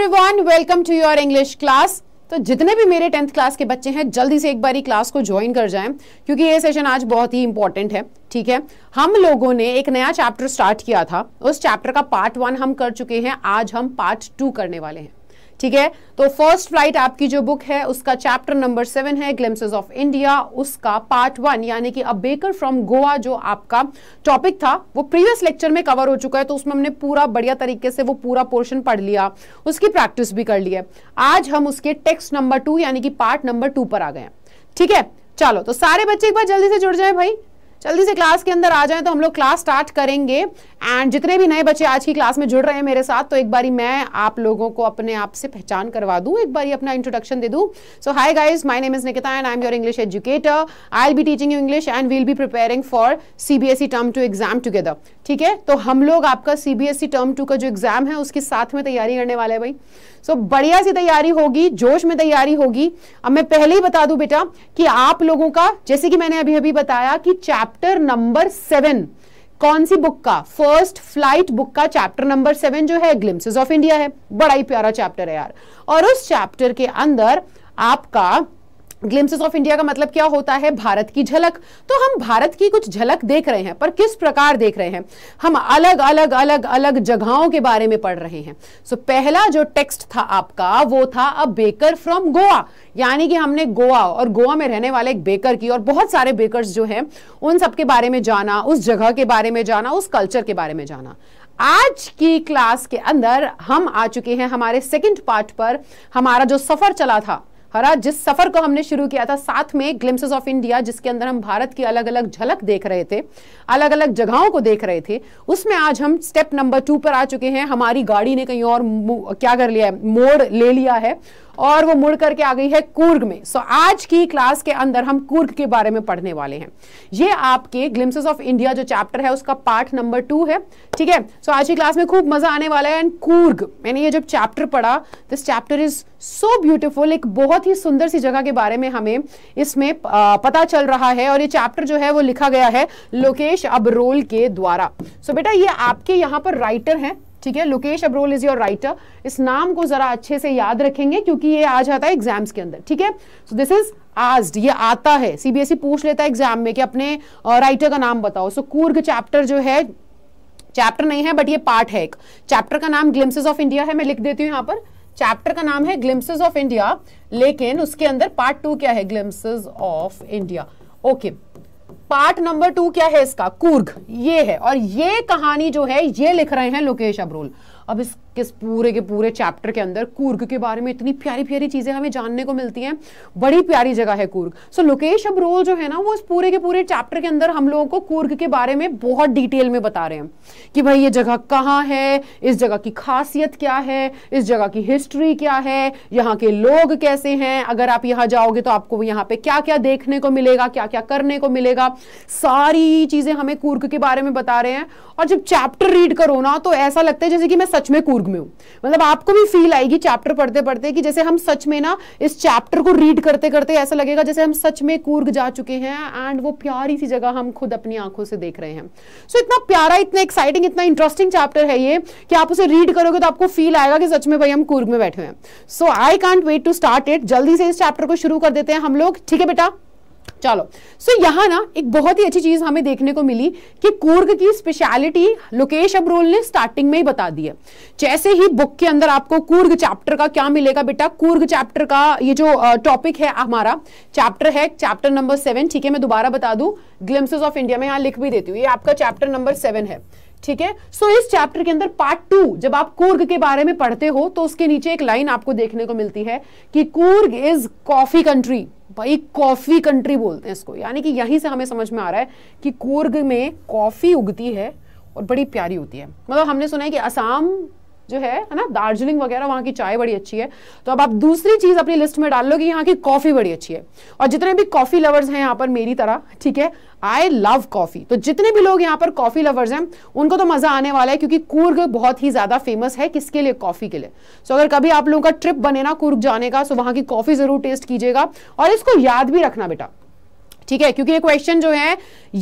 Everyone welcome to your English class तो जितने भी मेरे टेंथ क्लास के बच्चे हैं जल्दी से एक बारी क्लास को ज्वाइन कर जाएं क्योंकि ये सेशन आज बहुत ही इंपॉर्टेंट है ठीक है हम लोगों ने एक नया चैप्टर स्टार्ट किया था उस चैप्टर का पार्ट वन हम कर चुके हैं आज हम पार्ट टू करने वाले हैं ठीक है तो फर्स्ट फ्लाइट आपकी जो बुक है उसका चैप्टर नंबर सेवन है ग्लिम्सेज ऑफ इंडिया उसका पार्ट वन यानी कि अब बेकर फ्रॉम गोवा जो आपका टॉपिक था वो प्रीवियस लेक्चर में कवर हो चुका है तो उसमें हमने पूरा बढ़िया तरीके से वो पूरा पोर्शन पढ़ लिया उसकी प्रैक्टिस भी कर लिया आज हम उसके टेक्स्ट नंबर टू यानी कि पार्ट नंबर टू पर आ गए ठीक है चलो तो सारे बच्चे एक बार जल्दी से जुड़ जाए भाई जल्दी से क्लास के अंदर आ जाएं तो हम लोग क्लास स्टार्ट करेंगे एंड जितने भी नए बच्चे आज की क्लास में जुड़ रहे हैं मेरे साथ तो एक बारी मैं आप लोगों को अपने आप से पहचान करवा दूं एक बारी अपना इंट्रोडक्शन दे दूं so hi guys my name is Nikita and I am your English educator I'll be teaching you English and we'll be preparing for CBSE term two exam together ठीक है तो हम लोग आपका सीबीएसई टर्म टू का जो exam है उसकी साथ में तैयारी करने वाले हैं भाई सो so, बढ़िया सी तैयारी होगी जोश में तैयारी होगी अब मैं पहले ही बता दूं बेटा कि आप लोगों का जैसे कि मैंने अभी अभी बताया कि चैप्टर नंबर सेवन कौन सी बुक का फर्स्ट फ्लाइट बुक का चैप्टर नंबर सेवन जो है ग्लिम्सिस ऑफ इंडिया है बड़ा ही प्यारा चैप्टर है यार और उस चैप्टर के अंदर आपका ग्लिम्सिस ऑफ इंडिया का मतलब क्या होता है भारत की झलक तो हम भारत की कुछ झलक देख रहे हैं पर किस प्रकार देख रहे हैं हम अलग अलग अलग अलग जगहों के बारे में पढ़ रहे हैं सो so, पहला जो टेक्स्ट था आपका वो था अ बेकर फ्रॉम गोवा यानी कि हमने गोवा और गोवा में रहने वाले एक बेकर की और बहुत सारे बेकर्स जो हैं उन सब के बारे में जाना उस जगह के बारे में जाना उस कल्चर के बारे में जाना आज की क्लास के अंदर हम आ चुके हैं हमारे सेकंड पार्ट पर हमारा जो सफर चला था हरा जिस सफर को हमने शुरू किया था साथ में ग्लिम्सेस ऑफ इंडिया जिसके अंदर हम भारत की अलग अलग झलक देख रहे थे अलग अलग जगहों को देख रहे थे उसमें आज हम स्टेप नंबर टू पर आ चुके हैं हमारी गाड़ी ने कहीं और क्या कर लिया है मोड़ ले लिया है और वो मुड़ करके आ गई है कूर्ग में सो so, आज की क्लास के अंदर हम कूर्ग के बारे में पढ़ने वाले हैं ये आपके ग्लिम्सेस ऑफ इंडिया जो चैप्टर है उसका पार्ट नंबर टू है ठीक है सो आज की क्लास में खूब मजा आने वाला है एंड कूर्ग मैंने ये जब चैप्टर पढ़ा this chapter is so beautiful एक बहुत ही सुंदर सी जगह के बारे में हमें इसमें पता चल रहा है और ये चैप्टर जो है वो लिखा गया है लोकेश अबरोल के द्वारा सो so, बेटा ये आपके यहाँ पर राइटर हैं ठीक है Lokesh Abrol is your writer इस नाम को जरा अच्छे से याद रखेंगे क्योंकि ये आ जाता है एग्जाम्स के अंदर ठीक है सो दिस इज आस्ड ये आता है सीबीएसई e पूछ लेता है एग्जाम में कि अपने राइटर का नाम बताओ सो कूर्ग चैप्टर जो है चैप्टर नहीं है बट ये पार्ट है एक चैप्टर का नाम ग्लिम्सेज ऑफ इंडिया है मैं लिख देती हूँ यहाँ पर चैप्टर का नाम है ग्लिम्सेज ऑफ इंडिया लेकिन उसके अंदर पार्ट टू क्या है glimpses of India okay okay. Part number two क्या है इसका कूर्ग ये है और ये कहानी जो है ये लिख रहे हैं लोकेश अब्रोल अब इस किस पूरे के पूरे चैप्टर के अंदर कुर्ग के बारे में इतनी प्यारी प्यारी चीज़ें हमें जानने को मिलती हैं बड़ी प्यारी जगह है कुर्ग सो लोकेश अब रोल जो है ना वो इस पूरे के पूरे चैप्टर के अंदर हम लोगों को कुर्ग के बारे में बहुत डिटेल में बता रहे हैं कि भाई ये जगह कहाँ है इस जगह की खासियत क्या है इस जगह की हिस्ट्री क्या है यहाँ के लोग कैसे हैं अगर आप यहाँ जाओगे तो आपको यहाँ पे क्या क्या देखने को मिलेगा क्या क्या करने को मिलेगा सारी चीज़ें हमें कुर्ग के बारे में बता रहे हैं और जब चैप्टर रीड करो ना तो ऐसा लगता है जैसे कि मैं सच में कुर्ग मूड में हूँ मतलब आपको भी फील आएगी चैप्टर पढ़ते पढ़ते कि जैसे हम सच में ना इस चैप्टर को रीड करते करते ऐसा लगेगा जैसे हम सच में कूर्ग जा चुके हैं एंड वो प्यारी सी जगह हम खुद अपनी आंखों से देख रहे हैं सो so, इतना प्यारा इतना एक्साइटिंग इतना इंटरेस्टिंग चैप्टर है ये कि आप उसे रीड करोगे तो आपको फील आएगा कि सच में भाई हम कूर्ग में बैठे हैं so I can't wait to start it जल्दी से इस चैप्टर को शुरू कर देते हैं हम लोग ठीक है बेटा चलो सो so, यहाँ ना एक बहुत ही अच्छी चीज हमें देखने को मिली कि कूर्ग की स्पेशलिटी लोकेश अब्रोल ने स्टार्टिंग में ही बता दी है जैसे ही बुक के अंदर आपको कूर्ग चैप्टर का क्या मिलेगा बेटा कूर्ग चैप्टर का ये जो टॉपिक है हमारा चैप्टर है चैप्टर नंबर सेवन ठीक है मैं दोबारा बता दू ग्लिम्सेज ऑफ इंडिया में यहाँ लिख भी देती हूँ ये आपका चैप्टर नंबर सेवन है ठीक है सो इस चैप्टर के अंदर पार्ट टू जब आप कूर्ग के बारे में पढ़ते हो तो उसके नीचे एक लाइन आपको देखने को मिलती है कि कूर्ग इज कॉफी कंट्री भाई कॉफ़ी कंट्री बोलते हैं इसको यानी कि यहीं से हमें समझ में आ रहा है कि कोर्ग में कॉफ़ी उगती है और बड़ी प्यारी होती है मतलब हमने सुना है कि असम जो है है ना दार्जिलिंग वगैरह वहाँ की चाय बड़ी अच्छी है तो अब आप दूसरी चीज़ अपनी लिस्ट में डाल लो कि यहाँ की कॉफ़ी बड़ी अच्छी है और जितने भी कॉफ़ी लवर्स हैं यहाँ पर मेरी तरह ठीक है आई लव कॉफ़ी तो जितने भी लोग यहाँ पर कॉफ़ी लवर्स हैं उनको तो मज़ा आने वाला है क्योंकि कुर्ग बहुत ही ज़्यादा फेमस है किसके लिए कॉफ़ी के लिए सो so, अगर कभी आप लोगों का ट्रिप बने ना कुर्ग जाने का सो तो वहाँ की कॉफ़ी ज़रूर टेस्ट कीजिएगा और इसको याद भी रखना बेटा ठीक है क्योंकि ये क्वेश्चन जो है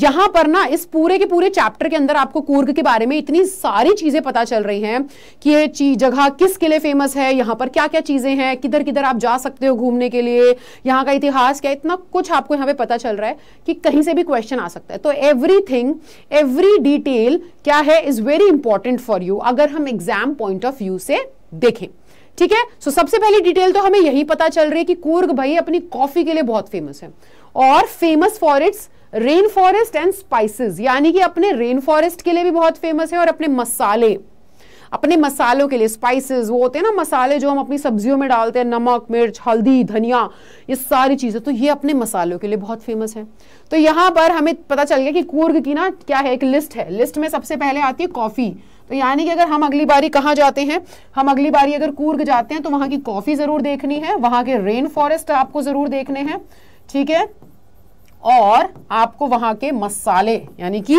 यहां पर ना इस पूरे के पूरे चैप्टर के अंदर आपको कूर्ग के बारे में इतनी सारी चीजें पता चल रही हैं कि ये जगह किसके लिए फेमस है यहां पर क्या क्या चीजें हैं किधर किधर आप जा सकते हो घूमने के लिए यहां का इतिहास क्या इतना कुछ आपको यहां पे पता चल रहा है कि कहीं से भी क्वेश्चन आ सकता है तो एवरीथिंग एवरी डिटेल क्या है is very important for you अगर हम एग्जाम पॉइंट ऑफ व्यू से देखें ठीक है सो so, सबसे पहली डिटेल तो हमें यही पता चल रही है कि कूर्ग भाई अपनी कॉफी के लिए बहुत फेमस है और famous for its rain forest and spices यानी कि अपने रेन फॉरेस्ट के लिए भी बहुत फेमस है और अपने मसाले अपने मसालों के लिए स्पाइसेस वो होते हैं ना मसाले जो हम अपनी सब्जियों में डालते हैं नमक मिर्च हल्दी धनिया ये सारी चीज़ें तो ये अपने मसालों के लिए बहुत फेमस है तो यहां पर हमें पता चल गया कि कूर्ग की ना क्या है एक लिस्ट है लिस्ट में सबसे पहले आती है कॉफ़ी तो यानी कि अगर हम अगली बारी कहाँ जाते हैं हम अगली बारी अगर कूर्ग जाते हैं तो वहां की कॉफ़ी ज़रूर देखनी है वहां के रेन फॉरेस्ट आपको ज़रूर देखने हैं ठीक है और आपको वहां के मसाले यानी कि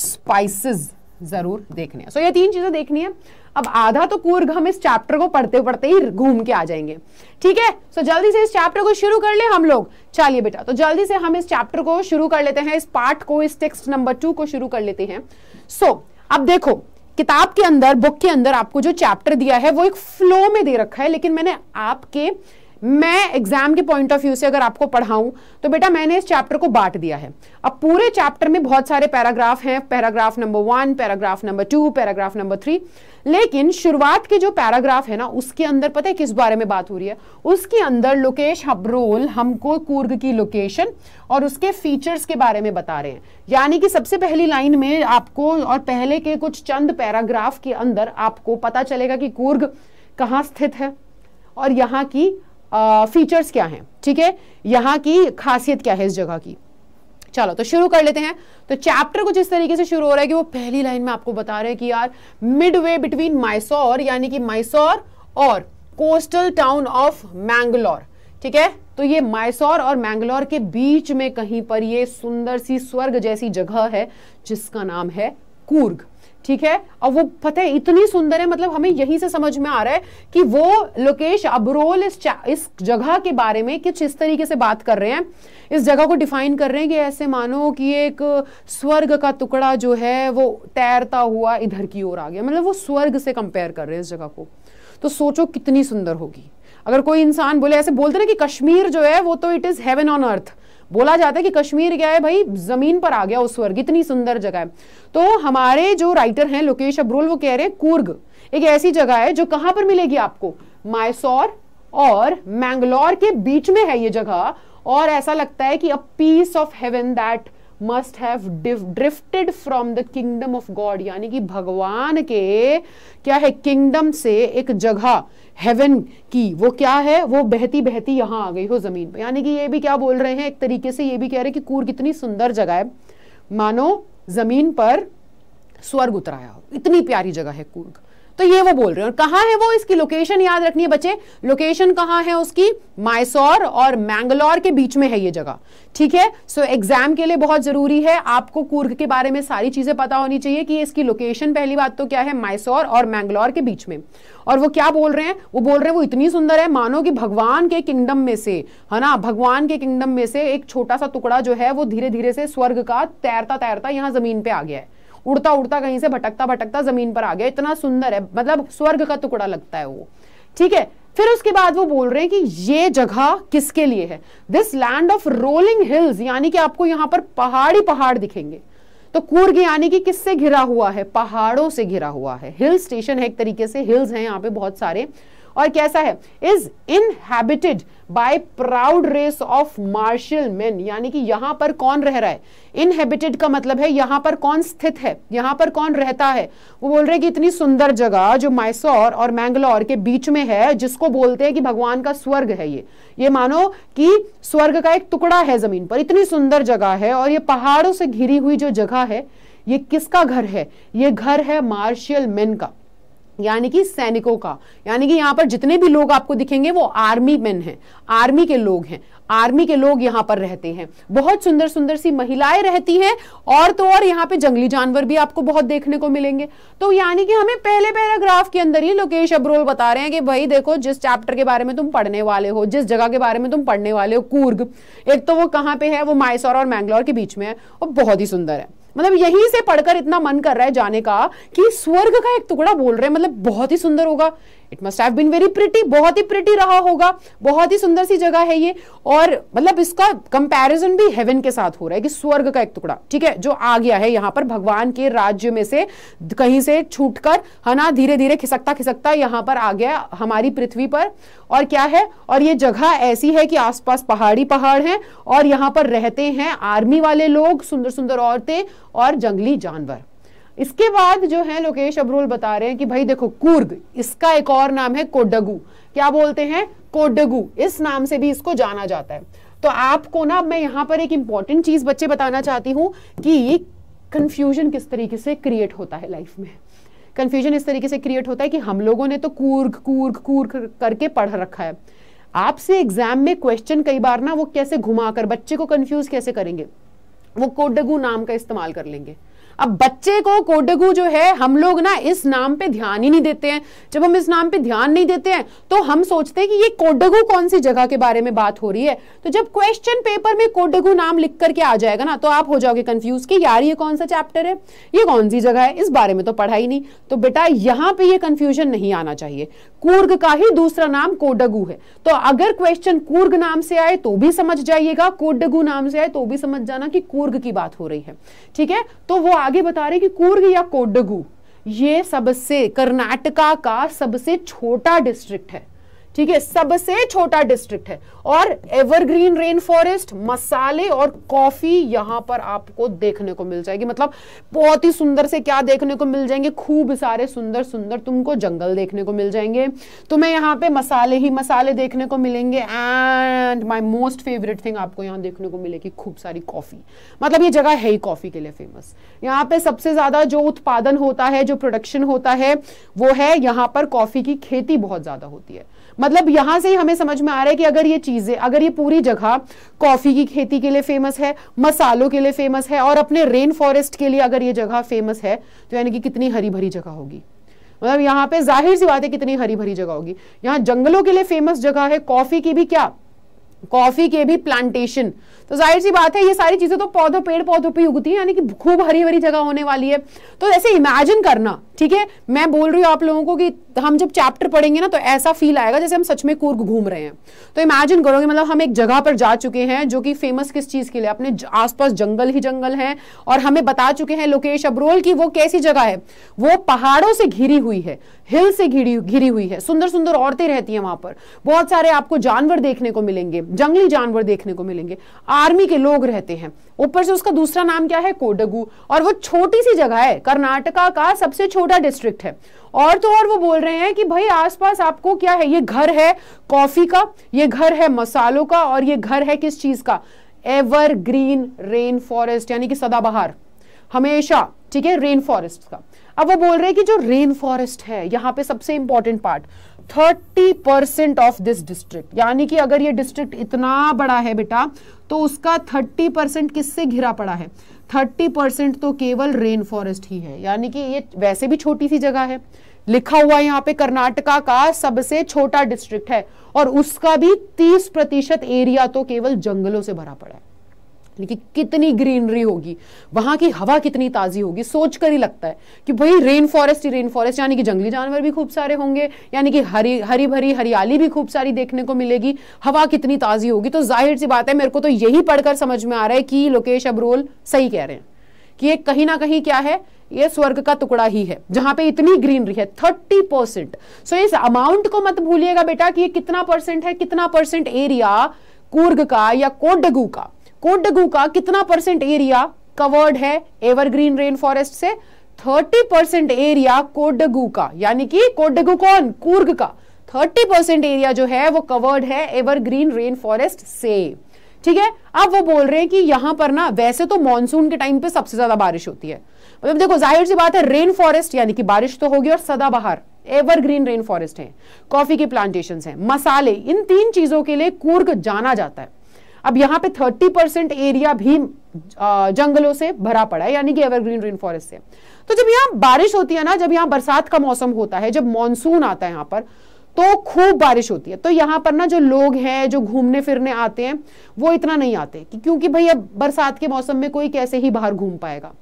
स्पाइसेस जरूर देखने हैं सो so, ये तीन चीजें देखनी है अब आधा तो कूर्ग हम इस चैप्टर को पढ़ते पढ़ते ही घूम के आ जाएंगे ठीक है सो so, जल्दी से इस चैप्टर को शुरू कर ले हम लोग चलिए बेटा तो जल्दी से हम इस चैप्टर को शुरू कर लेते हैं इस पार्ट को इस टेक्स्ट नंबर टू को शुरू कर लेते हैं सो so, अब देखो किताब के अंदर बुक के अंदर आपको जो चैप्टर दिया है वो एक फ्लो में दे रखा है लेकिन मैंने आपके मैं एग्जाम के पॉइंट ऑफ व्यू से अगर आपको पढ़ाऊं तो बेटा मैंने इस चैप्टर को बांट दिया है अब पूरे चैप्टर में बहुत सारे पैराग्राफ हैं paragraph number one paragraph number two paragraph number three लेकिन शुरुआत के जो पैराग्राफ है ना उसके अंदर पता है किस बारे में बात हो रही है उसके अंदर लोकेश हबरोल हमको कुर्ग की लोकेशन और उसके फीचर्स के बारे में बता रहे हैं यानी कि सबसे पहली लाइन में आपको और पहले के कुछ चंद पैराग्राफ के अंदर आपको पता चलेगा कि कुर्ग कहाँ स्थित है और यहाँ की फीचर्स क्या हैं ठीक है यहाँ की खासियत क्या है इस जगह की चलो तो शुरू कर लेते हैं तो चैप्टर कुछ इस तरीके से शुरू हो रहा है कि वो पहली लाइन में आपको बता रहे हैं कि यार मिड वे बिटवीन माइसौर यानी कि माइसोर और कोस्टल टाउन ऑफ मैंगलोर ठीक है तो ये माइसौर और मैंगलोर के बीच में कहीं पर ये सुंदर सी स्वर्ग जैसी जगह है जिसका नाम है कूर्ग ठीक है और वो पता है इतनी सुंदर है मतलब हमें यहीं से समझ में आ रहा है कि वो लोकेश अबरोल इस इस जगह के बारे में कुछ इस तरीके से बात कर रहे हैं इस जगह को डिफाइन कर रहे हैं कि ऐसे मानो कि एक स्वर्ग का टुकड़ा जो है वो तैरता हुआ इधर की ओर आ गया मतलब वो स्वर्ग से कंपेयर कर रहे हैं इस जगह को तो सोचो कितनी सुंदर होगी अगर कोई इंसान बोले ऐसे बोलते ना कि कश्मीर जो है वो तो it is heaven on earth बोला जाता है कि कश्मीर क्या है भाई जमीन पर आ गया उस स्वर्ग इतनी सुंदर जगह है तो हमारे जो राइटर हैं लोकेश अब्रोल वो कह रहे हैं कूर्ग एक ऐसी जगह है जो कहां पर मिलेगी आपको मायसौर और मैंगलोर के बीच में है ये जगह और ऐसा लगता है कि a piece of heaven that must have drifted from the kingdom of God यानी कि भगवान के क्या है किंगडम से एक जगह हेवन की वो क्या है वो बहती बहती यहाँ आ गई हो ज़मीन पर यानी कि ये भी क्या बोल रहे हैं एक तरीके से ये भी कह रहे हैं कि कूर कितनी सुंदर जगह है मानो ज़मीन पर स्वर्ग उतराया हो इतनी प्यारी जगह है कूर्ग तो ये वो बोल रहे हैं और कहाँ है वो इसकी लोकेशन याद रखनी है बच्चे लोकेशन कहाँ है उसकी माइसौर और मैंगलोर के बीच में है ये जगह ठीक है सो एग्जाम के लिए बहुत जरूरी है आपको कुर्ग के बारे में सारी चीजें पता होनी चाहिए कि इसकी लोकेशन पहली बात तो क्या है माइसौर और मैंगलोर के बीच में और वो क्या बोल रहे हैं वो बोल रहे हैं वो इतनी सुंदर है मानो कि भगवान के किंगडम में से है ना भगवान के किंगडम में से एक छोटा सा टुकड़ा जो है वो धीरे धीरे से स्वर्ग का तैरता तैरता यहाँ जमीन पे आ गया है उड़ता उड़ता कहीं से भटकता भटकता जमीन पर आ गया इतना सुंदर है मतलब स्वर्ग का टुकड़ा लगता है वो ठीक है फिर उसके बाद वो बोल रहे हैं कि ये जगह किसके लिए है this land of rolling hills यानी कि आपको यहाँ पर पहाड़ी पहाड़ दिखेंगे तो कूर्ग यानी कि किससे घिरा हुआ है पहाड़ों से घिरा हुआ है हिल स्टेशन है एक तरीके से हिल्स हैं यहाँ पे बहुत सारे और कैसा है is inhabited by proud race of martial man यानी कि यहां पर कौन रह रहा है इनहेबिटेड का मतलब है यहां पर कौन स्थित है यहां पर कौन रहता है वो बोल रहे हैं कि इतनी सुंदर जगह जो मैसौर और मैंगलोर के बीच में है जिसको बोलते हैं कि भगवान का स्वर्ग है ये ये मानो कि स्वर्ग का एक टुकड़ा है जमीन पर इतनी सुंदर जगह है और ये पहाड़ों से घिरी हुई जो जगह है ये किसका घर है ये घर है मार्शल मैन का यानी कि सैनिकों का यानी कि यहाँ पर जितने भी लोग आपको दिखेंगे वो आर्मी मैन हैं आर्मी के लोग हैं आर्मी के लोग यहाँ पर रहते हैं बहुत सुंदर सुंदर सी महिलाएं रहती हैं और तो और यहाँ पे जंगली जानवर भी आपको बहुत देखने को मिलेंगे तो यानी कि हमें पहले पैराग्राफ के अंदर ही लोकेश अब्रोल बता रहे हैं कि भाई देखो जिस चैप्टर के बारे में तुम पढ़ने वाले हो जिस जगह के बारे में तुम पढ़ने वाले हो कूर्ग एक तो वो कहाँ पे है वो माइसोर और मैंगलोर के बीच में है वो बहुत ही सुंदर है मतलब यहीं से पढ़कर इतना मन कर रहा है जाने का कि स्वर्ग का एक टुकड़ा बोल रहे हैं मतलब बहुत ही सुंदर होगा it must have been very pretty बहुत ही प्रिटी रहा होगा बहुत ही सुंदर सी जगह है ये और मतलब इसका कंपैरिजन भी हेवन के साथ हो रहा है कि स्वर्ग का एक टुकड़ा ठीक है जो आ गया है यहां पर भगवान के राज्य में से कहीं से छूटकर है ना धीरे धीरे खिसकता खिसकता यहां पर आ गया हमारी पृथ्वी पर और क्या है और ये जगह ऐसी है कि आसपास पहाड़ी पहाड़ है और यहां पर रहते हैं आर्मी वाले लोग सुंदर सुंदर औरतें और जंगली जानवर इसके बाद जो है लोकेश अब्रूल बता रहे हैं कि भाई देखो कूर्ग इसका एक और नाम है कोडगू क्या बोलते हैं कोडगू इस नाम से भी इसको जाना जाता है तो आपको ना मैं यहाँ पर एक इंपॉर्टेंट चीज बच्चे बताना चाहती हूँ कि कंफ्यूजन किस तरीके से क्रिएट होता है लाइफ में कंफ्यूजन इस तरीके से क्रिएट होता है कि हम लोगों ने तो कूर्ग कूर्ग कूर्ग करके पढ़ रखा है आपसे एग्जाम में क्वेश्चन कई बार ना वो कैसे घुमाकर बच्चे को कंफ्यूज कैसे करेंगे वो कोडगू नाम का इस्तेमाल कर लेंगे अब बच्चे को कोडगू जो है हम लोग ना इस नाम पे ध्यान ही नहीं देते हैं जब हम इस नाम पे ध्यान नहीं देते हैं तो हम सोचते हैं कि ये कोडगू कौन सी जगह के बारे में बात हो रही है तो जब क्वेश्चन पेपर में कोडगू नाम लिख करके आ जाएगा ना तो आप हो जाओगे कंफ्यूज कि यार ये कौन सा चैप्टर है ये कौन सी जगह है इस बारे में तो पढ़ा ही नहीं तो बेटा यहाँ पे ये कंफ्यूजन नहीं आना चाहिए कूर्ग का ही दूसरा नाम कोडगू है तो अगर क्वेश्चन कूर्ग नाम से आए तो भी समझ जाइएगा कोडगू नाम से आए तो भी समझ जाना कि कूर्ग की बात हो रही है ठीक है तो वो आगे बता रहे कि कूर्ग या कोडगु ये सबसे कर्नाटका का सबसे छोटा डिस्ट्रिक्ट है ठीक है सबसे छोटा डिस्ट्रिक्ट है और एवरग्रीन रेन फॉरेस्ट मसाले और कॉफी यहां पर आपको देखने को मिल जाएगी मतलब बहुत ही सुंदर से क्या देखने को मिल जाएंगे खूब सारे सुंदर सुंदर तुमको जंगल देखने को मिल जाएंगे तुम्हें तो यहाँ पे मसाले ही मसाले देखने को मिलेंगे and my most favourite thing आपको यहाँ देखने को मिलेगी खूब सारी कॉफी मतलब ये जगह है ही कॉफी के लिए फेमस यहाँ पे सबसे ज्यादा जो उत्पादन होता है जो प्रोडक्शन होता है वो है यहाँ पर कॉफी की खेती बहुत ज्यादा होती है मतलब यहां से ही हमें समझ में आ रहा है कि अगर ये चीजें अगर ये पूरी जगह कॉफी की खेती के लिए फेमस है मसालों के लिए फेमस है और अपने रेन फॉरेस्ट के लिए अगर ये जगह फेमस है तो यानी कि कितनी हरी भरी जगह होगी मतलब यहाँ पे जाहिर सी बात है कितनी हरी भरी जगह होगी यहाँ जंगलों के लिए फेमस जगह है कॉफी की भी क्या कॉफी के भी प्लांटेशन तो जाहिर सी बात है ये सारी चीजें तो पौधों पेड़ पौधों पे उगती हैं यानी कि खूब हरी भरी जगह होने वाली है तो ऐसे इमेजिन करना ठीक है मैं बोल रही हूँ आप लोगों को कि हम जब चैप्टर पढ़ेंगे ना तो ऐसा फील आएगा जैसे हम सच में कुर्ग घूम रहे हैं तो इमेजिन करोगे मतलब हम एक जगह पर जा चुके हैं जो कि फेमस किस चीज के लिए अपने आसपास जंगल ही जंगल है और हमें बता चुके हैं लोकेश अबरोल की वो कैसी जगह है वो पहाड़ों से घिरी हुई है हिल से घिरी घिरी हुई है सुंदर सुंदर औरतें रहती हैं वहां पर बहुत सारे आपको जानवर देखने को मिलेंगे जंगली जानवर देखने को मिलेंगे आर्मी के लोग रहते हैं ऊपर से उसका दूसरा नाम क्या है कोडगु और वो छोटी सी जगह है कर्नाटका का सबसे छोटा डिस्ट्रिक्ट है और तो और वो बोल रहे हैं कि भाई आसपास आपको क्या है ये घर है कॉफी का ये घर है मसालों का और ये घर है किस चीज का एवर ग्रीन रेन फॉरेस्ट यानी कि सदाबहार हमेशा ठीक है रेन फॉरेस्ट का अब वो बोल रहे हैं कि जो रेन फॉरेस्ट है यहाँ पे सबसे important part thirty percent of this district यानी कि अगर ये डिस्ट्रिक्ट इतना बड़ा है बेटा तो उसका थर्टी परसेंट किससे घिरा पड़ा है थर्टी परसेंट तो केवल रेन फॉरेस्ट ही है यानी कि ये वैसे भी छोटी सी जगह है लिखा हुआ यहाँ पे कर्नाटका का सबसे छोटा डिस्ट्रिक्ट है और उसका भी तीस प्रतिशत एरिया तो केवल जंगलों से भरा पड़ा है कि कितनी ग्रीनरी होगी वहां की हवा कितनी ताजी होगी सोचकर ही लगता है कि भाई रेन फॉरेस्ट ही रेन फॉरेस्ट यानी कि जंगली जानवर भी खूब सारे होंगे यानी कि हरी हरी भरी हरियाली भी खूब सारी देखने को मिलेगी हवा कितनी ताजी होगी तो जाहिर सी बात है मेरे को तो यही पढ़कर समझ में आ रहा है कि लोकेश अबरोल सही कह रहे हैं कि ये कहीं ना कहीं क्या है ये स्वर्ग का टुकड़ा ही है जहां पे इतनी ग्रीनरी है थर्टी परसेंट सो इस अमाउंट को मत भूलिएगा बेटा कि ये कितना परसेंट है कितना परसेंट एरिया कूर्ग का या कोडगू का कोटडगू का कितना परसेंट एरिया कवर्ड है एवरग्रीन रेन फॉरेस्ट से 30 परसेंट एरिया कोडगू का यानी कि कोडगू कौन कूर्ग का 30 परसेंट एरिया जो है वो कवर्ड है एवरग्रीन रेन फॉरेस्ट से ठीक है अब वो बोल रहे हैं कि यहां पर ना वैसे तो मानसून के टाइम पे सबसे ज्यादा बारिश होती है मतलब देखो जाहिर सी बात है रेन फॉरेस्ट यानी कि बारिश तो होगी और सदाबहार एवरग्रीन रेन फॉरेस्ट है कॉफी के प्लांटेशन है मसाले इन तीन चीजों के लिए कूर्ग जाना जाता है अब यहाँ पे 30 परसेंट एरिया भी जंगलों से भरा पड़ा है यानी कि एवरग्रीन रेन फॉरेस्ट से तो जब यहाँ बारिश होती है ना जब यहाँ बरसात का मौसम होता है जब मानसून आता है यहाँ पर तो खूब बारिश होती है तो यहाँ पर ना जो लोग हैं जो घूमने फिरने आते हैं वो इतना नहीं आते क्योंकि भैया बरसात के मौसम में कोई कैसे ही बाहर घूम पाएगा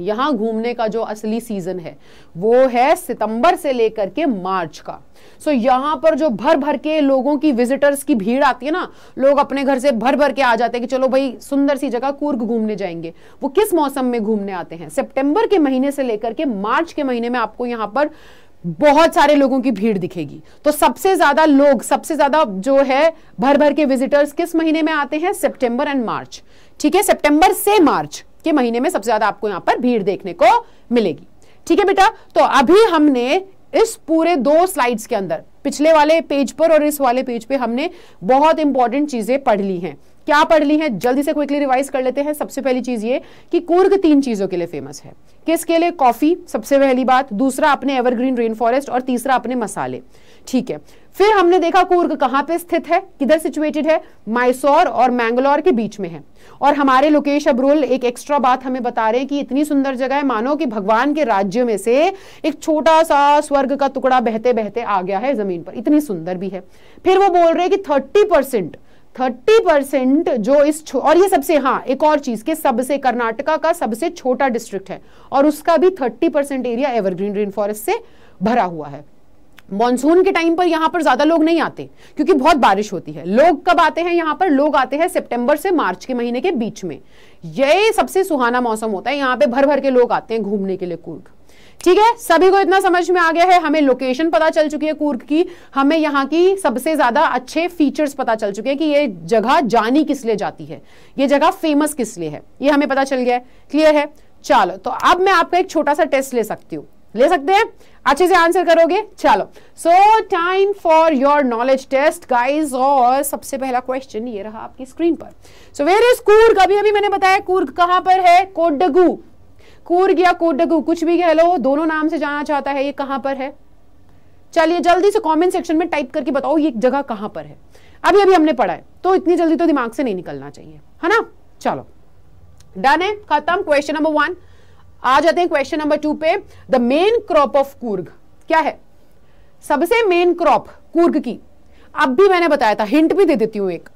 यहाँ घूमने का जो असली सीजन है वो है सितंबर से लेकर के मार्च का सो so, यहाँ पर जो भर भर के लोगों की विजिटर्स की भीड़ आती है ना लोग अपने घर से भर भर के आ जाते हैं कि चलो भाई सुंदर सी जगह कूर्ग घूमने जाएंगे वो किस मौसम में घूमने आते हैं सितंबर के महीने से लेकर के मार्च के महीने में आपको यहाँ पर बहुत सारे लोगों की भीड़ दिखेगी तो सबसे ज्यादा लोग सबसे ज्यादा जो है भर भर के विजिटर्स किस महीने में आते हैं सितंबर एंड मार्च ठीक है सितंबर से मार्च के महीने में सबसे ज्यादा आपको यहाँ पर भीड़ देखने को मिलेगी ठीक है बेटा तो अभी हमने इस पूरे दो स्लाइड्स के अंदर पिछले वाले पेज पर और इस वाले पेज पे हमने बहुत इंपॉर्टेंट चीजें पढ़ ली हैं क्या पढ़ ली है जल्दी से क्विकली रिवाइज कर लेते हैं सबसे पहली चीज ये कि कूर्ग तीन चीजों के लिए फेमस है किसके लिए कॉफी सबसे पहली बात दूसरा अपने एवरग्रीन रेन फॉरेस्ट और तीसरा अपने मसाले ठीक है फिर हमने देखा कूर्ग कहाँ पे स्थित है किधर सिचुएटेड है माइसोर और मैंगलोर के बीच में है और हमारे लोकेश अब्रोल एक एक्स्ट्रा बात हमें बता रहे हैं कि इतनी सुंदर जगह है मानो कि भगवान के राज्य में से एक छोटा सा स्वर्ग का टुकड़ा बहते बहते आ गया है जमीन पर इतनी सुंदर भी है फिर वो बोल रहे हैं कि थर्टी परसेंट थर्टी परसेंट जो इस और ये सबसे हाँ एक और चीज के सबसे कर्नाटका का सबसे छोटा डिस्ट्रिक्ट है और उसका भी thirty percent area evergreen rain forest से भरा हुआ है मानसून के टाइम पर यहाँ पर ज्यादा लोग नहीं आते क्योंकि बहुत बारिश होती है लोग कब आते हैं यहां पर लोग आते हैं सितंबर से मार्च के महीने के बीच में ये सबसे सुहाना मौसम होता है यहां पे भर भर के लोग आते हैं घूमने के लिए कुर्ग ठीक है सभी को इतना समझ में आ गया है हमें लोकेशन पता चल चुकी है कूर्ग की हमें यहाँ की सबसे ज्यादा अच्छे फीचर्स पता चल चुके हैं कि ये जगह जानी किस लिए जाती है ये जगह फेमस किस लिए है ये हमें पता चल गया है क्लियर है चलो तो अब मैं आपका एक छोटा सा टेस्ट ले सकती हूँ ले सकते हैं अच्छे से आंसर करोगे चलो so time for your knowledge test guys और सबसे पहला क्वेश्चन ये रहा आपकी स्क्रीन पर सो वेर इज कूर्ग अभी अभी मैंने बताया कूर्ग कहां पर है कोडगू कूर्ग या कोडगू कुछ भी कह लो दोनों नाम से जाना चाहता है ये कहां पर है चलिए जल्दी से कमेंट सेक्शन में टाइप करके बताओ ये जगह कहां पर है अभी अभी हमने पढ़ा है तो इतनी जल्दी तो दिमाग से नहीं निकलना चाहिए है ना चलो डन है खत्म क्वेश्चन नंबर वन आ जाते हैं क्वेश्चन नंबर टू पे the main crop of Coorg क्या है सबसे मेन क्रॉप कूर्ग की अब भी मैंने बताया था हिंट भी दे देती हूँ एक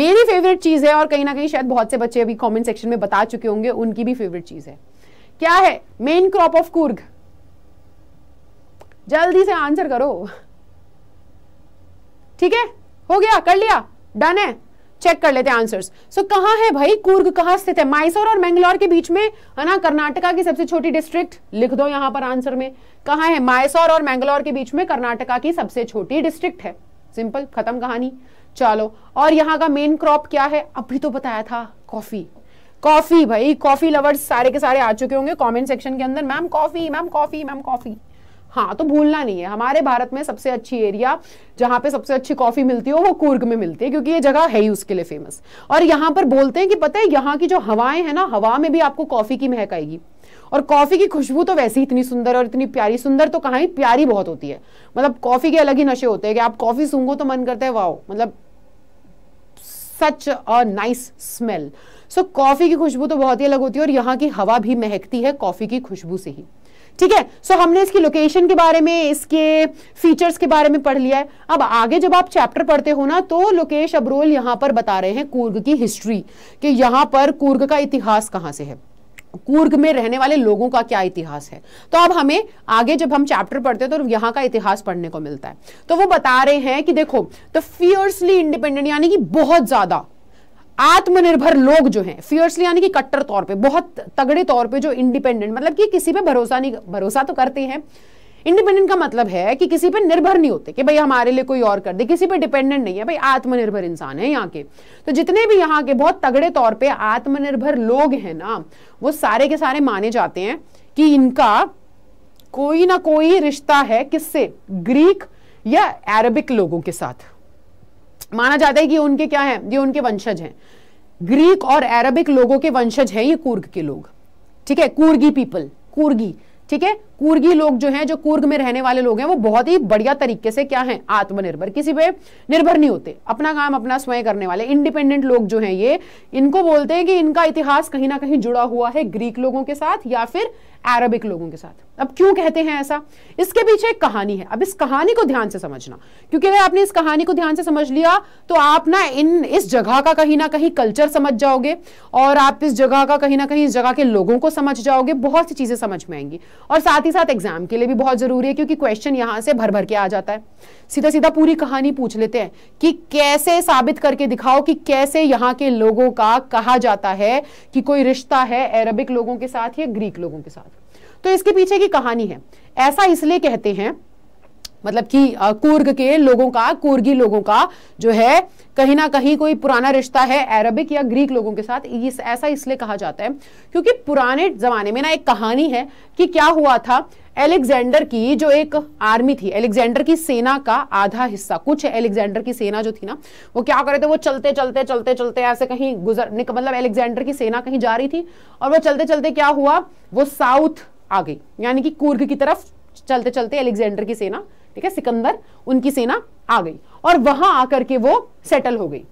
मेरी फेवरेट चीज है और कहीं ना कहीं शायद बहुत से बच्चे अभी कमेंट सेक्शन में बता चुके होंगे उनकी भी फेवरेट चीज है क्या है मेन क्रॉप ऑफ कूर्ग जल्दी से आंसर करो ठीक है हो गया कर लिया डन है चेक कर लेते हैं आंसर्स सो so, कहां है भाई कुर्ग कहां स्थित है माइसोर और मैंगलोर के बीच में है ना कर्नाटका की सबसे छोटी डिस्ट्रिक्ट लिख दो यहां पर आंसर में कहा है माइसोर और मैंगलोर के बीच में कर्नाटका की सबसे छोटी डिस्ट्रिक्ट है सिंपल खत्म कहानी चलो और यहां का मेन क्रॉप क्या है अभी तो बताया था कॉफी कॉफी भाई कॉफी लवर्स सारे के सारे आ चुके होंगे कमेंट सेक्शन के अंदर ma'am coffee ma'am coffee ma'am coffee हाँ तो भूलना नहीं है हमारे भारत में सबसे अच्छी एरिया जहां पे सबसे अच्छी कॉफी मिलती हो वो कुर्ग में मिलती है क्योंकि ये जगह है ही उसके लिए फेमस और यहां पर बोलते हैं कि पता है यहाँ की जो हवाएं हैं ना हवा में भी आपको कॉफी की महक आएगी और कॉफी की खुशबू तो वैसे ही इतनी सुंदर और इतनी प्यारी सुंदर तो कहा ही प्यारी बहुत होती है मतलब कॉफी के अलग ही नशे होते हैं कि आप कॉफी सूंगो तो मन करता है वाओ मतलब such a nice smell so coffee की खुशबू तो बहुत ही अलग होती है और यहाँ की हवा भी महकती है कॉफी की खुशबू से ही ठीक है सो so, हमने इसकी लोकेशन के बारे में इसके फीचर्स के बारे में पढ़ लिया है अब आगे जब आप चैप्टर पढ़ते हो ना तो लोकेश अब्रोल यहां पर बता रहे हैं कूर्ग की हिस्ट्री कि यहाँ पर कूर्ग का इतिहास कहाँ से है कूर्ग में रहने वाले लोगों का क्या इतिहास है तो अब हमें आगे जब हम चैप्टर पढ़ते हैं तो यहाँ का इतिहास पढ़ने को मिलता है तो वो बता रहे हैं कि देखो तो फियर्सली इंडिपेंडेंट यानी कि बहुत ज्यादा आत्मनिर्भर लोग जो हैं फियर्सली यानी कि कट्टर तौर पे बहुत तगड़े तौर पे जो इंडिपेंडेंट मतलब कि किसी पे भरोसा नहीं भरोसा तो करते हैं इंडिपेंडेंट का मतलब है कि किसी पर निर्भर नहीं होते कि भाई हमारे लिए कोई और कर दे किसी पर डिपेंडेंट नहीं है भाई आत्मनिर्भर इंसान है यहाँ के तो जितने भी यहाँ के बहुत तगड़े तौर पर आत्मनिर्भर लोग हैं ना वो सारे के सारे माने जाते हैं कि इनका कोई ना कोई रिश्ता है किससे ग्रीक या अरबिक लोगों के साथ माना जाता है कि उनके क्या है ये उनके वंशज हैं ग्रीक और अरबिक लोगों के वंशज हैं ये कुर्ग के लोग ठीक है कुर्गी पीपल कुर्गी ठीक है कूर्गी लोग जो हैं जो कूर्ग में रहने वाले लोग हैं वो बहुत ही बढ़िया तरीके से क्या हैं आत्मनिर्भर किसी पे निर्भर नहीं होते अपना काम अपना स्वयं करने वाले इंडिपेंडेंट लोग जो हैं ये इनको बोलते हैं कि इनका इतिहास कहीं ना कहीं जुड़ा हुआ है ग्रीक लोगों के साथ या फिर अरबिक लोगों के साथ अब क्यों कहते हैं ऐसा इसके पीछे एक कहानी है अब इस कहानी को ध्यान से समझना क्योंकि अगर आपने इस कहानी को ध्यान से समझ लिया तो आप ना इन इस जगह का कहीं ना कहीं कल्चर समझ जाओगे और आप इस जगह का कहीं ना कहीं इस जगह के लोगों को समझ जाओगे बहुत सी चीजें समझ में आएंगी और साथ साथ ही साथ एग्जाम के लिए भी बहुत ज़रूरी है क्योंकि क्वेश्चन यहां से भर भर के आ जाता है सीधा सीधा पूरी कहानी पूछ लेते हैं कि कैसे साबित करके दिखाओ कि कैसे यहाँ के लोगों का कहा जाता है कि कोई रिश्ता है अरबिक लोगों के साथ या ग्रीक लोगों के साथ तो इसके पीछे की कहानी है ऐसा इसलिए कहते हैं मतलब कि कुर्ग के लोगों का कुर्गी लोगों का जो है कहीं ना कहीं कोई पुराना रिश्ता है अरबिक या ग्रीक लोगों के साथ इस, ऐसा इसलिए कहा जाता है क्योंकि पुराने जमाने में ना एक कहानी है कि क्या हुआ था एलेक्जेंडर की जो एक आर्मी थी एलेक्जेंडर की सेना का आधा हिस्सा कुछ एलेक्जेंडर की सेना जो थी ना वो क्या करे थे वो चलते चलते चलते चलते ऐसे कहीं गुजर मतलब एलेक्जेंडर की सेना कहीं जा रही थी और वो चलते चलते क्या हुआ वो साउथ आ गई यानी कि कूर्ग की तरफ चलते चलते एलेक्जेंडर की सेना ठीक है सिकंदर उनकी सेना आ गई और वहां आकर के वो सेटल हो गई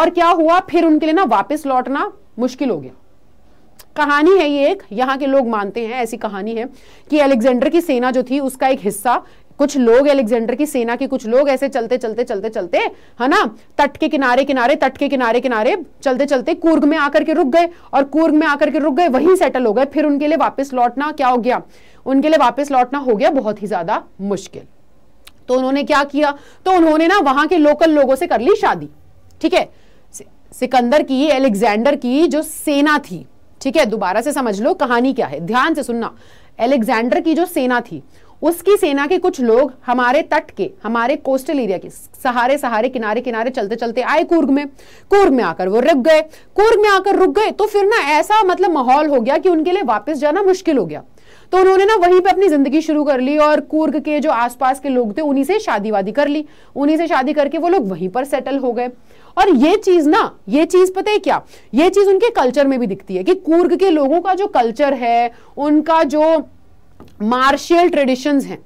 और क्या हुआ फिर उनके लिए ना वापस लौटना मुश्किल हो गया कहानी है ये एक यहाँ के लोग मानते हैं ऐसी कहानी है कि अलेक्जेंडर की सेना जो थी उसका एक हिस्सा कुछ लोग एलेक्जेंडर की सेना के कुछ लोग ऐसे चलते चलते चलते चलते है ना तट के किनारे किनारे तट के किनारे किनारे चलते चलते कूर्ग में आकर के रुक गए और कूर्ग में आकर के रुक गए वहीं सेटल हो गए फिर उनके लिए वापस लौटना क्या हो गया उनके लिए वापस लौटना हो गया बहुत ही ज्यादा मुश्किल तो उन्होंने क्या किया तो उन्होंने ना वहां के लोकल लोगों से कर ली शादी ठीक है सिकंदर की एलेक्जेंडर की जो सेना थी ठीक है दोबारा से समझ लो कहानी क्या है ध्यान से सुनना एलेक्जेंडर की जो सेना थी उसकी सेना के कुछ लोग हमारे तट के हमारे कोस्टल एरिया के सहारे सहारे किनारे किनारे चलते चलते आए कुर्ग में कुर्ग में आकर वो रुक गए कुर्ग में आकर रुक गए तो फिर ना ऐसा मतलब माहौल हो गया कि उनके लिए वापस जाना मुश्किल हो गया तो उन्होंने ना वहीं पे अपनी जिंदगी शुरू कर ली और कुर्ग के जो आसपास के लोग थे उन्हीं से शादी वादी कर ली उन्हीं से शादी करके वो लोग वहीं पर सेटल हो गए और ये चीज ना ये चीज पता है क्या ये चीज उनके कल्चर में भी दिखती है कि कूर्ग के लोगों का जो कल्चर है उनका जो मार्शियल ट्रेडिशंस हैं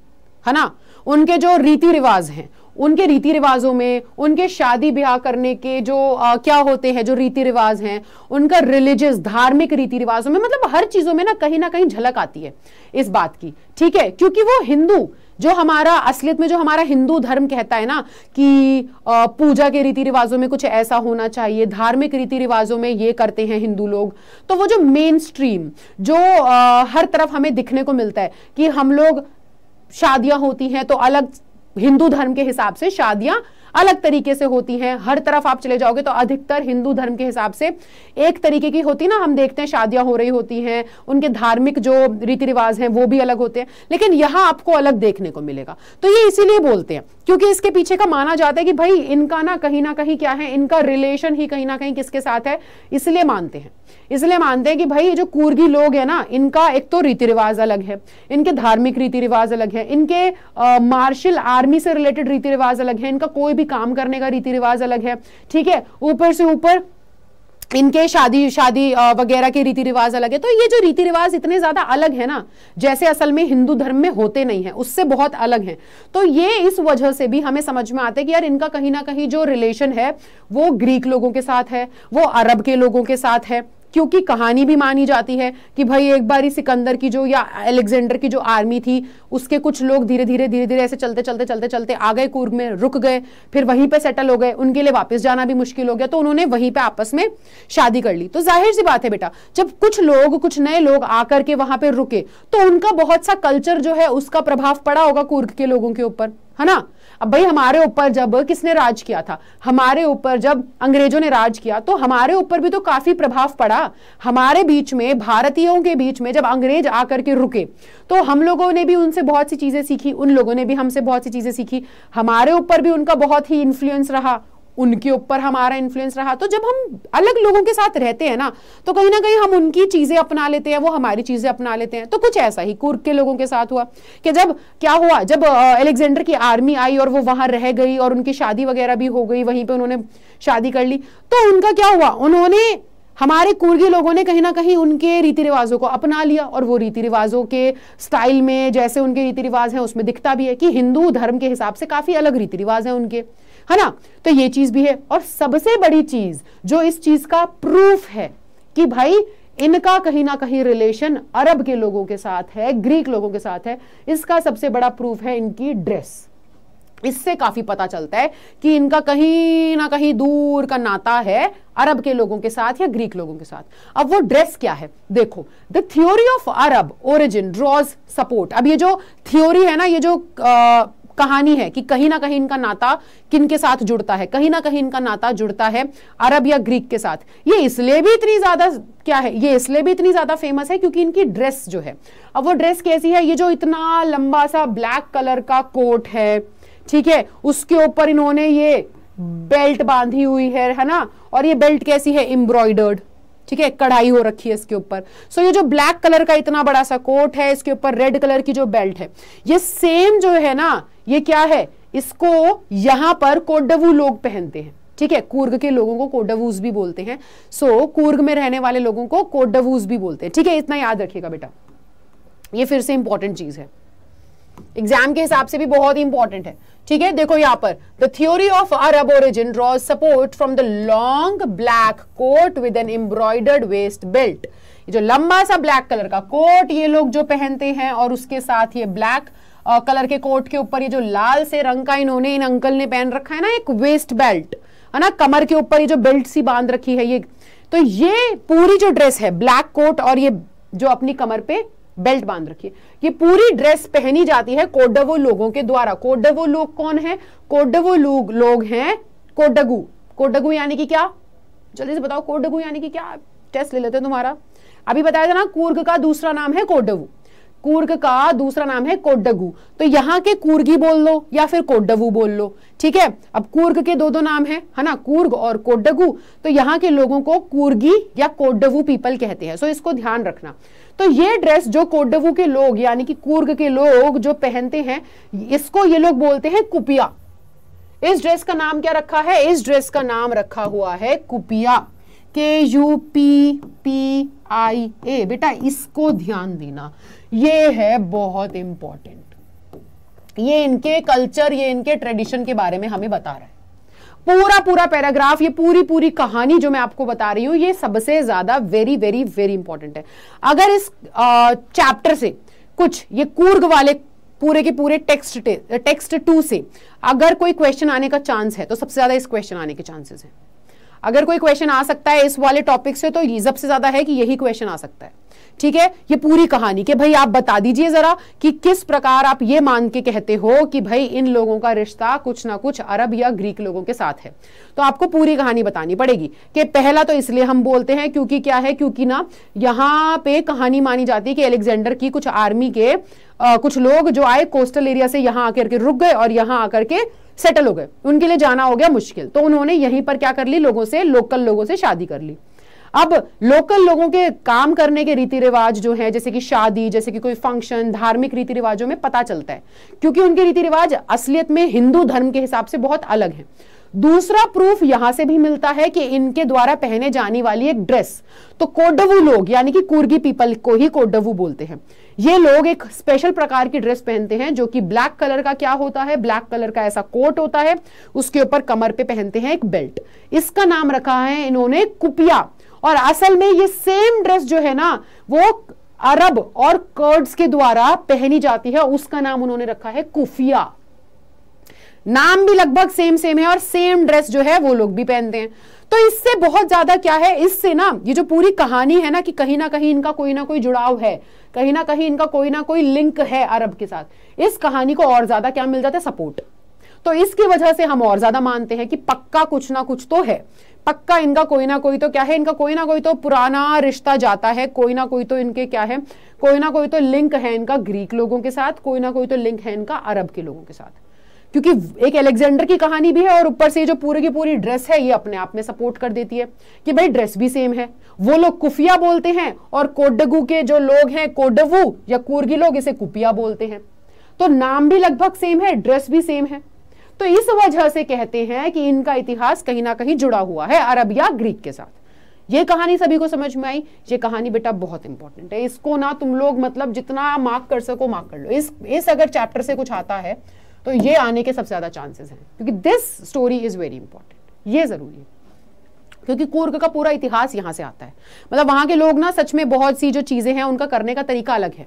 है ना उनके जो रीति रिवाज हैं उनके रीति रिवाजों में उनके शादी ब्याह करने के जो आ, क्या होते हैं जो रीति रिवाज हैं उनका रिलीजियस धार्मिक रीति रिवाजों में मतलब हर चीजों में ना कहीं ना कहीं झलक आती है इस बात की ठीक है क्योंकि वो हिंदू जो हमारा असलियत में जो हमारा हिंदू धर्म कहता है ना कि पूजा के रीति रिवाजों में कुछ ऐसा होना चाहिए धार्मिक रीति रिवाजों में ये करते हैं हिंदू लोग तो वो जो मेन स्ट्रीम जो हर तरफ हमें दिखने को मिलता है कि हम लोग शादियां होती हैं तो अलग हिंदू धर्म के हिसाब से शादियां अलग तरीके से होती हैं हर तरफ आप चले जाओगे तो अधिकतर हिंदू धर्म के हिसाब से एक तरीके की होती ना हम देखते हैं शादियां हो रही होती हैं उनके धार्मिक जो रीति रिवाज हैं वो भी अलग होते हैं लेकिन यहां आपको अलग देखने को मिलेगा तो ये इसीलिए बोलते हैं क्योंकि इसके पीछे का माना जाता है कि भाई इनका ना कहीं ना कहीं क्या है इनका रिलेशन ही कहीं ना कहीं किसके साथ है इसलिए मानते हैं इसलिए मानते हैं कि भाई ये जो कूर्गी लोग हैं ना इनका एक तो रीति रिवाज अलग है इनके धार्मिक रीति रिवाज अलग है इनके मार्शल आर्मी से रिलेटेड रीति रिवाज अलग है इनका कोई भी काम करने का रीति रिवाज अलग है ठीक है ऊपर से ऊपर इनके शादी शादी वगैरह के रीति रिवाज अलग है तो ये जो रीति रिवाज इतने ज्यादा अलग है ना जैसे असल में हिंदू धर्म में होते नहीं है उससे बहुत अलग है तो ये इस वजह से भी हमें समझ में आते हैं कि यार इनका कहीं ना कहीं जो रिलेशन है वो ग्रीक लोगों के साथ है वो अरब के लोगों के साथ है क्योंकि कहानी भी मानी जाती है कि भाई एक बार ही सिकंदर की जो या अलेक्जेंडर की जो आर्मी थी उसके कुछ लोग धीरे धीरे धीरे धीरे ऐसे चलते चलते चलते चलते आ गए कुर्ग में रुक गए फिर वहीं पे सेटल हो गए उनके लिए वापस जाना भी मुश्किल हो गया तो उन्होंने वहीं पे आपस में शादी कर ली तो जाहिर सी बात है बेटा जब कुछ लोग कुछ नए लोग आकर के वहां पर रुके तो उनका बहुत सा कल्चर जो है उसका प्रभाव पड़ा होगा कुर्ग के लोगों के ऊपर है ना अब भाई हमारे ऊपर जब किसने राज किया था हमारे ऊपर जब अंग्रेजों ने राज किया तो हमारे ऊपर भी तो काफी प्रभाव पड़ा हमारे बीच में भारतीयों के बीच में जब अंग्रेज आकर के रुके तो हम लोगों ने भी उनसे बहुत सी चीजें सीखी उन लोगों ने भी हमसे बहुत सी चीजें सीखी हमारे ऊपर भी उनका बहुत ही इन्फ्लुएंस रहा उनके ऊपर हमारा इन्फ्लुएंस रहा तो जब हम अलग लोगों के साथ रहते हैं ना तो कहीं ना कहीं हम उनकी चीज़ें अपना लेते हैं वो हमारी चीज़ें अपना लेते हैं तो कुछ ऐसा ही कुर्क के लोगों के साथ हुआ कि जब क्या हुआ जब अलेक्जेंडर की आर्मी आई और वो वहाँ रह गई और उनकी शादी वगैरह भी हो गई वहीं पर उन्होंने शादी कर ली तो उनका क्या हुआ उन्होंने हमारे कुर्गी लोगों ने कहीं ना कहीं उनके रीति रिवाजों को अपना लिया और वो रीति रिवाजों के स्टाइल में जैसे उनके रीति रिवाज हैं उसमें दिखता भी है कि हिंदू धर्म के हिसाब से काफ़ी अलग रीति रिवाज हैं उनके है ना तो ये चीज भी है और सबसे बड़ी चीज जो इस चीज का प्रूफ है कि भाई इनका कहीं ना कहीं रिलेशन अरब के लोगों के साथ है ग्रीक लोगों के साथ है इसका सबसे बड़ा प्रूफ है इनकी ड्रेस इससे काफी पता चलता है कि इनका कहीं ना कहीं दूर का नाता है अरब के लोगों के साथ या ग्रीक लोगों के साथ अब वो ड्रेस क्या है देखो the theory of Arab origin draws support अब ये जो थ्योरी है ना ये जो आ, कहानी है कि कहीं ना कहीं इनका नाता किन के साथ जुड़ता है कहीं ना कहीं इनका नाता जुड़ता है अरब या ग्रीक के साथ ये इसलिए भी इतनी ज्यादा क्या है ये इसलिए भी इतनी ज्यादा फेमस है क्योंकि इनकी ड्रेस जो है अब वो ड्रेस कैसी है ये जो इतना लंबा सा ब्लैक कलर का कोट है ठीक है उसके ऊपर इन्होंने ये बेल्ट बांधी हुई है है ना और ये बेल्ट कैसी है एम्ब्रॉयडर्ड ठीक है कढ़ाई हो रखी है इसके ऊपर सो so, ये जो ब्लैक कलर का इतना बड़ा सा कोट है इसके ऊपर रेड कलर की जो बेल्ट है ये सेम जो है ना ये क्या है इसको यहां पर कोडवू लोग पहनते हैं ठीक है कूर्ग के लोगों को कोडवूज भी बोलते हैं सो so, कूर्ग में रहने वाले लोगों को कोडवूज भी बोलते हैं ठीक है इतना याद रखिएगा बेटा ये फिर से इंपॉर्टेंट चीज है एग्जाम के हिसाब से भी बहुत ही इंपॉर्टेंट है ठीक है देखो यहां पर the theory of Arab origin draws support from the long black coat with an embroidered waist belt जो लंबा सा ब्लैक कलर का कोट ये लोग जो पहनते हैं और उसके साथ ये ब्लैक कलर के कोट के ऊपर ये जो लाल से रंग का इन्होंने इन अंकल ने पहन रखा है ना एक वेस्ट बेल्ट है ना कमर के ऊपर ये जो बेल्ट सी बांध रखी है ये तो ये पूरी जो ड्रेस है ब्लैक कोट और ये जो अपनी कमर पे बेल्ट बांध रखी है ये पूरी ड्रेस पहनी जाती है कोडवो लोगों के द्वारा कोडवो लोग कौन है कोडवो लोग लोग हैं कोडगू कोडगू यानी कि क्या जल्दी से बताओ कोडगू यानी कि क्या टेस्ट ले लेते हैं तुम्हारा अभी बताया था ना कूर्ग का दूसरा नाम है कोडवू कूर्ग का दूसरा नाम है कोडगू तो यहाँ के कूर्गी बोल लो या फिर कोडवू बोल लो ठीक है अब कूर्ग के दो दो नाम है है ना कूर्ग और कोडगू तो यहाँ के लोगों को कूर्गी या कोडवू पीपल कहते हैं सो इसको ध्यान रखना तो ये ड्रेस जो कोडवू के लोग यानी कि कुर्ग के लोग जो पहनते हैं इसको ये लोग बोलते हैं कुपिया इस ड्रेस का नाम क्या रखा है इस ड्रेस का नाम रखा हुआ है कुपिया के U P P I A बेटा इसको ध्यान देना ये है बहुत इंपॉर्टेंट ये इनके कल्चर ये इनके ट्रेडिशन के बारे में हमें बता रहा है पूरा पूरा पैराग्राफ ये पूरी पूरी कहानी जो मैं आपको बता रही हूं ये सबसे ज्यादा वेरी वेरी वेरी इंपॉर्टेंट है अगर इस चैप्टर से कुछ ये कूर्ग वाले पूरे के पूरे टेक्स्ट टेक्स्ट टू से अगर कोई क्वेश्चन आने का चांस है तो सबसे ज्यादा इस क्वेश्चन आने के चांसेस हैं अगर कोई क्वेश्चन आ सकता है इस वाले टॉपिक से तो ये सबसे ज्यादा है कि यही क्वेश्चन आ सकता है ठीक है ये पूरी कहानी कि भाई आप बता दीजिए जरा कि किस प्रकार आप ये मान के कहते हो कि भाई इन लोगों का रिश्ता कुछ ना कुछ अरब या ग्रीक लोगों के साथ है तो आपको पूरी कहानी बतानी पड़ेगी कि पहला तो इसलिए हम बोलते हैं क्योंकि क्या है क्योंकि ना यहाँ पे कहानी मानी जाती है कि एलेक्जेंडर की कुछ आर्मी के आ, कुछ लोग जो आए कोस्टल एरिया से यहाँ आकर के रुक गए और यहाँ आकर के सेटल हो गए उनके लिए जाना हो गया मुश्किल तो उन्होंने यहीं पर क्या कर ली लोगों से लोकल लोगों से शादी कर ली अब लोकल लोगों के काम करने के रीति रिवाज जो है जैसे कि शादी जैसे कि कोई फंक्शन धार्मिक रीति रिवाजों में पता चलता है क्योंकि उनके रीति रिवाज असलियत में हिंदू धर्म के हिसाब से बहुत अलग है दूसरा प्रूफ यहां से भी मिलता है कि इनके द्वारा पहने जाने वाली एक ड्रेस तो कोडवू लोग यानी कि कुर्गी पीपल को ही कोडवू बोलते हैं ये लोग एक स्पेशल प्रकार की ड्रेस पहनते हैं जो कि ब्लैक कलर का क्या होता है ब्लैक कलर का ऐसा कोट होता है उसके ऊपर कमर पे पहनते हैं एक बेल्ट इसका नाम रखा है इन्होंने कुपिया और असल में ये सेम ड्रेस जो है ना वो अरब और कर्ड्स के द्वारा पहनी जाती है उसका नाम उन्होंने रखा है कुफिया नाम भी लगभग सेम सेम है और सेम ड्रेस जो है वो लोग भी पहनते हैं तो इससे बहुत ज्यादा क्या है इससे ना ये जो पूरी कहानी है ना कि कहीं ना कहीं इनका कोई ना कोई जुड़ाव है कहीं ना कहीं इनका कोई ना कोई लिंक है अरब के साथ इस कहानी को और ज्यादा क्या मिल जाता है सपोर्ट तो इसकी वजह से हम और ज्यादा मानते हैं कि पक्का कुछ ना कुछ तो है पक्का इनका कोई ना कोई तो क्या है इनका कोई ना कोई तो पुराना रिश्ता जाता है कोई ना कोई तो इनके क्या है कोई ना कोई तो लिंक है इनका ग्रीक लोगों के साथ कोई ना कोई तो लिंक है इनका अरब के लोगों के साथ क्योंकि एक एलेक्जेंडर की कहानी भी है और ऊपर से जो पूरी की पूरी ड्रेस है ये अपने आप में सपोर्ट कर देती है कि भाई ड्रेस भी सेम है वो लोग कुफिया बोलते हैं और कोडगू के जो लोग हैं कोडवू या कुर्गी लोग इसे कुपिया बोलते हैं तो नाम भी लगभग सेम है ड्रेस भी सेम है तो इस वजह से कहते हैं कि इनका इतिहास कहीं ना कहीं जुड़ा हुआ है अरब या ग्रीक के साथ ये कहानी सभी को समझ में आई ये कहानी बेटा बहुत इंपॉर्टेंट है इसको ना तुम लोग मतलब जितना मार्क कर सको मार्क कर लो इस इस अगर चैप्टर से कुछ आता है तो ये आने के सबसे ज्यादा चांसेस हैं क्योंकि this story is very important ये जरूरी है क्योंकि कुर्ग का पूरा इतिहास यहां से आता है मतलब वहां के लोग ना सच में बहुत सी जो चीज़ें हैं उनका करने का तरीका अलग है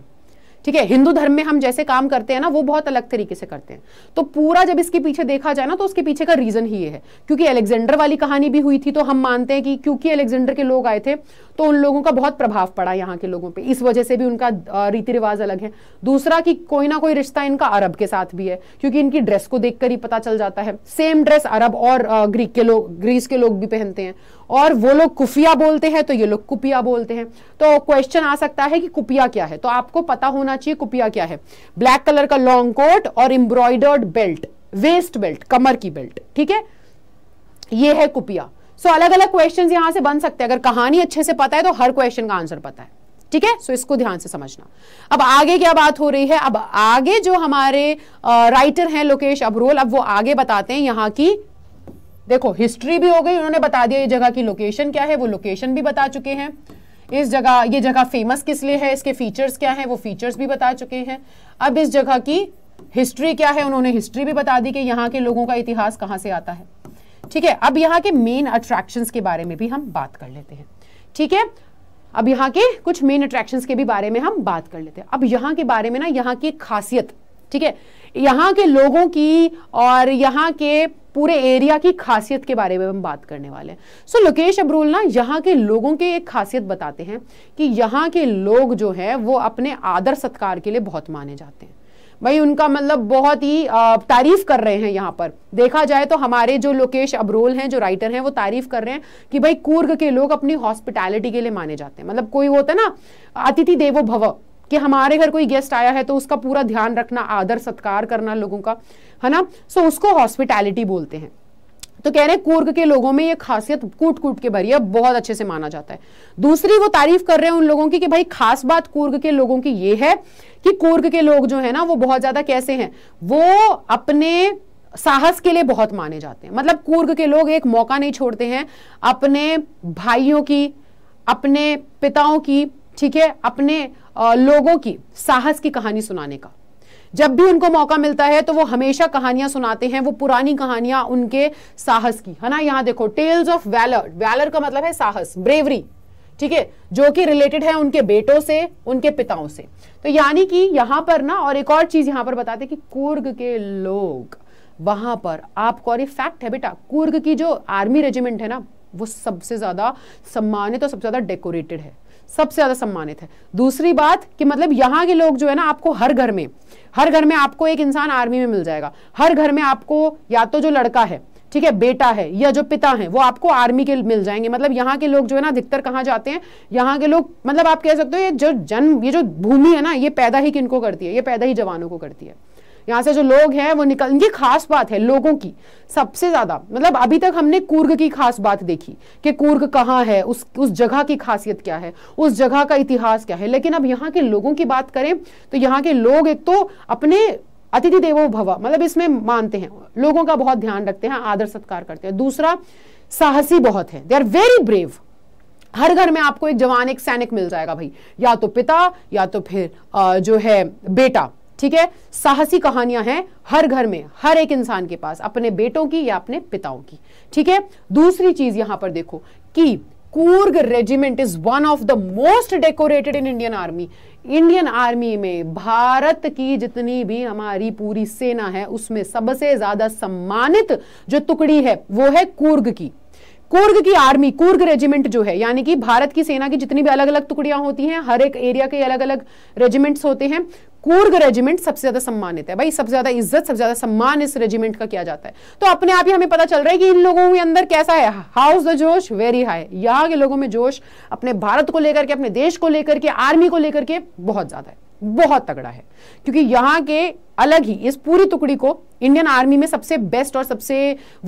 ठीक है हिंदू धर्म में हम जैसे काम करते हैं ना वो बहुत अलग तरीके से करते हैं तो पूरा जब इसके पीछे देखा जाए ना तो उसके पीछे का रीजन ही ये है क्योंकि अलेक्जेंडर वाली कहानी भी हुई थी तो हम मानते हैं कि क्योंकि अलेक्जेंडर के लोग आए थे तो उन लोगों का बहुत प्रभाव पड़ा यहाँ के लोगों पर इस वजह से भी उनका रीति रिवाज अलग है दूसरा कि कोई ना कोई रिश्ता इनका अरब के साथ भी है क्योंकि इनकी ड्रेस को देख ही पता चल जाता है सेम ड्रेस अरब और ग्रीक के लोग ग्रीस के लोग भी पहनते हैं और वो लोग कुफिया बोलते हैं तो ये लोग कुपिया बोलते हैं तो क्वेश्चन आ सकता है कि कुपिया क्या है तो आपको पता होना होना चाहिए कुपिया क्या है ब्लैक कलर का लॉन्ग कोट और एम्ब्रॉयडर्ड बेल्ट वेस्ट बेल्ट कमर की बेल्ट ठीक है ये है कुपिया सो so, अलग अलग क्वेश्चन यहां से बन सकते हैं अगर कहानी अच्छे से पता है तो हर क्वेश्चन का आंसर पता है ठीक है सो इसको ध्यान से समझना अब आगे क्या बात हो रही है अब आगे जो हमारे आ, राइटर हैं लोकेश अबरोल अब वो आगे बताते हैं यहां की देखो हिस्ट्री भी हो गई उन्होंने बता दिया ये जगह की लोकेशन क्या है वो लोकेशन भी बता चुके हैं इस जगह ये जगह फेमस किस लिए है इसके फीचर्स क्या है वो फीचर्स भी बता चुके हैं अब इस जगह की हिस्ट्री क्या है उन्होंने हिस्ट्री भी बता दी कि यहाँ के लोगों का इतिहास कहाँ से आता है ठीक है अब यहाँ के मेन अट्रैक्शंस के बारे में भी हम बात कर लेते हैं ठीक है अब यहाँ के कुछ मेन अट्रैक्शंस के भी बारे में हम बात कर लेते हैं अब यहाँ के बारे में ना यहाँ की खासियत ठीक है यहाँ के लोगों की और यहाँ के पूरे एरिया की खासियत के बारे में हम बात करने वाले हैं सो so, लोकेश अब्रूल ना यहाँ के लोगों के एक खासियत बताते हैं कि यहाँ के लोग जो है वो अपने आदर सत्कार के लिए बहुत माने जाते हैं भाई उनका मतलब बहुत ही तारीफ कर रहे हैं यहाँ पर देखा जाए तो हमारे जो लोकेश अब्रोल हैं जो राइटर हैं वो तारीफ कर रहे हैं कि भाई कूर्ग के लोग अपनी हॉस्पिटैलिटी के लिए माने जाते हैं मतलब कोई होता है ना अतिथि देवो भव कि हमारे घर कोई गेस्ट आया है तो उसका पूरा ध्यान रखना आदर सत्कार करना लोगों का है ना सो उसको हॉस्पिटैलिटी बोलते हैं तो कह रहे हैं कुर्ग के लोगों में ये खासियत कूट कूट के भरी है बहुत अच्छे से माना जाता है दूसरी वो तारीफ कर रहे हैं उन लोगों की कि भाई खास बात कूर्ग के लोगों की ये है कि कूर्ग के लोग जो है ना वो बहुत ज्यादा कैसे हैं वो अपने साहस के लिए बहुत माने जाते हैं मतलब कूर्ग के लोग एक मौका नहीं छोड़ते हैं अपने भाइयों की अपने पिताओं की ठीक है अपने लोगों की साहस की कहानी सुनाने का जब भी उनको मौका मिलता है तो वो हमेशा कहानियां सुनाते हैं वो पुरानी कहानियां उनके साहस की है ना यहाँ देखो टेल्स ऑफ वैलर वैलर का मतलब है साहस ब्रेवरी ठीक है जो कि रिलेटेड है उनके बेटों से उनके पिताओं से तो यानी कि यहां पर ना और एक और चीज यहाँ पर बताते कि कुर्ग के लोग वहां पर आपको और ये फैक्ट है बेटा कुर्ग की जो आर्मी रेजिमेंट है ना वो सबसे ज्यादा सम्मानित तो और सबसे ज्यादा डेकोरेटेड है सबसे ज़्यादा सम्मानित है दूसरी बात कि मतलब यहाँ के लोग जो है ना आपको हर घर में हर घर में आपको एक इंसान आर्मी में मिल जाएगा हर घर में आपको या तो जो लड़का है ठीक है बेटा है या जो पिता है वो आपको आर्मी के मिल जाएंगे मतलब यहाँ के लोग जो है ना अधिकतर कहाँ जाते हैं यहाँ के लोग मतलब आप कह सकते हो ये जो जन्म ये जो भूमि है ना ये पैदा ही किनको करती है ये पैदा ही जवानों को करती है यहाँ से जो लोग हैं वो निकल ये खास बात है लोगों की सबसे ज़्यादा मतलब अभी तक हमने कूर्ग की खास बात देखी कि कूर्ग कहाँ है उस उस जगह की खासियत क्या है उस जगह का इतिहास क्या है लेकिन अब यहाँ के लोगों की बात करें तो यहाँ के लोग एक तो अपने अतिथि देवो भव मतलब इसमें मानते हैं लोगों का बहुत ध्यान रखते हैं आदर सत्कार करते हैं दूसरा साहसी बहुत है दे आर वेरी ब्रेव हर घर में आपको एक जवान एक सैनिक मिल जाएगा भाई या तो पिता या तो फिर जो है बेटा ठीक है साहसी कहानियां हैं हर घर में हर एक इंसान के पास अपने बेटों की या अपने पिताओं की ठीक है दूसरी चीज यहां पर देखो कि Coorg regiment is one of the most decorated in Indian army Indian army में भारत की जितनी भी हमारी पूरी सेना है उसमें सबसे ज्यादा सम्मानित जो टुकड़ी है वो है कूर्ग की कूर्ग की आर्मी कूर्ग रेजिमेंट जो है यानी कि भारत की सेना की जितनी भी अलग अलग टुकड़ियां होती हैं हर एक एरिया के अलग अलग रेजिमेंट्स होते हैं कूर्ग रेजिमेंट सबसे ज्यादा सम्मानित है भाई सबसे ज्यादा इज्जत सबसे ज्यादा सम्मान इस रेजिमेंट का किया जाता है तो अपने आप ही हमें पता चल रहा है कि इन लोगों के अंदर कैसा है how's the josh very high यहाँ के लोगों में जोश अपने भारत को लेकर के अपने देश को लेकर के आर्मी को लेकर के बहुत ज्यादा है बहुत तगड़ा है क्योंकि यहाँ के अलग ही इस पूरी टुकड़ी को इंडियन आर्मी में सबसे बेस्ट और सबसे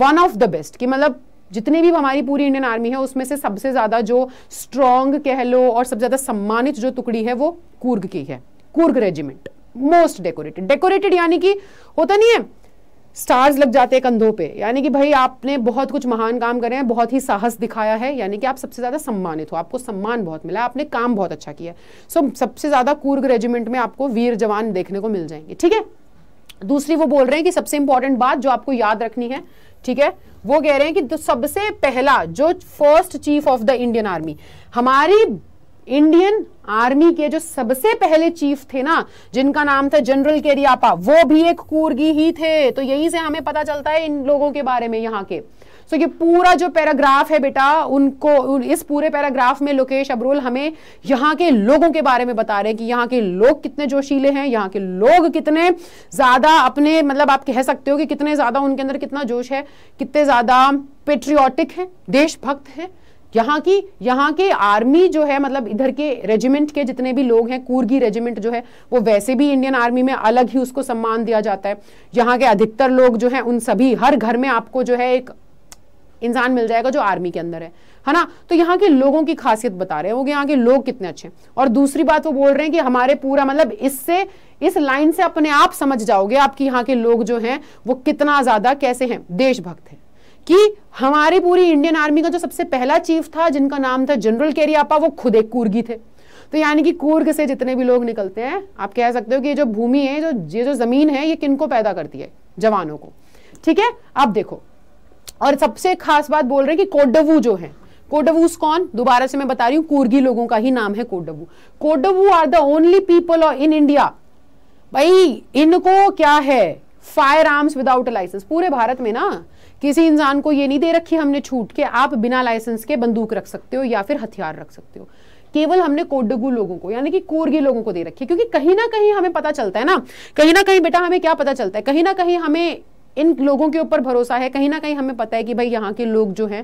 वन ऑफ द बेस्ट कि मतलब जितने भी हमारी पूरी इंडियन आर्मी है उसमें से सबसे ज्यादा जो स्ट्रॉन्ग कह लो और सबसे ज्यादा सम्मानित जो टुकड़ी है वो कूर्ग की है Coorg regiment most decorated decorated यानी कि होता नहीं है स्टार्स लग जाते हैं कंधों पे यानी कि भाई आपने बहुत कुछ महान काम करे हैं बहुत ही साहस दिखाया है यानी कि आप सबसे ज़्यादा सम्मानित हो आपको सम्मान बहुत मिला आपने काम बहुत अच्छा किया सो so, सबसे ज़्यादा कुर्ग रेजिमेंट में आपको वीर जवान देखने को मिल जाएंगे ठीक है दूसरी वो बोल रहे हैं कि सबसे इंपॉर्टेंट बात जो आपको याद रखनी है ठीक है वो कह रहे हैं कि सबसे पहला जो first chief of the Indian army हमारी इंडियन आर्मी के जो सबसे पहले चीफ थे ना जिनका नाम था जनरल केरियापा वो भी एक कूर्गी ही थे तो यही से हमें पता चलता है इन लोगों के बारे में यहाँ के सो so, ये पूरा जो पैराग्राफ है बेटा उनको इस पूरे पैराग्राफ में लोकेश अब्रोल हमें यहाँ के लोगों के बारे में बता रहे हैं कि यहाँ के लोग कितने जोशीले हैं यहाँ के लोग कितने ज़्यादा अपने मतलब आप कह सकते हो कि कितने ज़्यादा उनके अंदर कितना जोश है कितने ज़्यादा पेट्रियाटिक हैं देशभक्त हैं यहाँ की यहाँ के आर्मी जो है मतलब इधर के रेजिमेंट के जितने भी लोग हैं कूर्गी रेजिमेंट जो है वो वैसे भी इंडियन आर्मी में अलग ही उसको सम्मान दिया जाता है यहाँ के अधिकतर लोग जो हैं उन सभी हर घर में आपको जो है एक इंसान मिल जाएगा जो आर्मी के अंदर है है ना तो यहाँ के लोगों की खासियत बता रहे हैं वो कि यहाँ के लोग कितने अच्छे हैं और दूसरी बात वो बोल रहे हैं कि हमारे पूरा मतलब इससे इस लाइन से अपने आप समझ जाओगे आपकी यहाँ के लोग जो हैं वो कितना ज़्यादा कैसे हैं देशभक्त हैं कि हमारी पूरी इंडियन आर्मी का जो सबसे पहला चीफ था जिनका नाम था जनरल केरियापा वो खुद एक कूर्गी थे तो यानी कि कुर्ग से जितने भी लोग निकलते हैं आप कह सकते हो कि ये जो भूमि है जो ये जो जमीन है ये किनको पैदा करती है जवानों को ठीक है आप देखो और सबसे खास बात बोल रहे हैं कि कोडवू जो है कोडवूस कौन दोबारा से मैं बता रही हूँ कूर्गी लोगों का ही नाम है Kodavu Kodavu are the only people in India भाई इनको क्या है फायर आर्म्स विदाउट लाइसेंस पूरे भारत में ना किसी इंसान को ये नहीं दे रखी हमने छूट के आप बिना लाइसेंस के बंदूक रख सकते हो या फिर हथियार रख सकते हो केवल हमने कोडगू लोगों को यानी कि कोरगी लोगों को दे रखी है क्योंकि कहीं ना कहीं हमें पता चलता है ना कहीं ना कहीं बेटा हमें क्या पता चलता है कहीं ना कहीं हमें इन लोगों के ऊपर भरोसा है कहीं ना कहीं हमें पता है कि भाई यहाँ के लोग जो हैं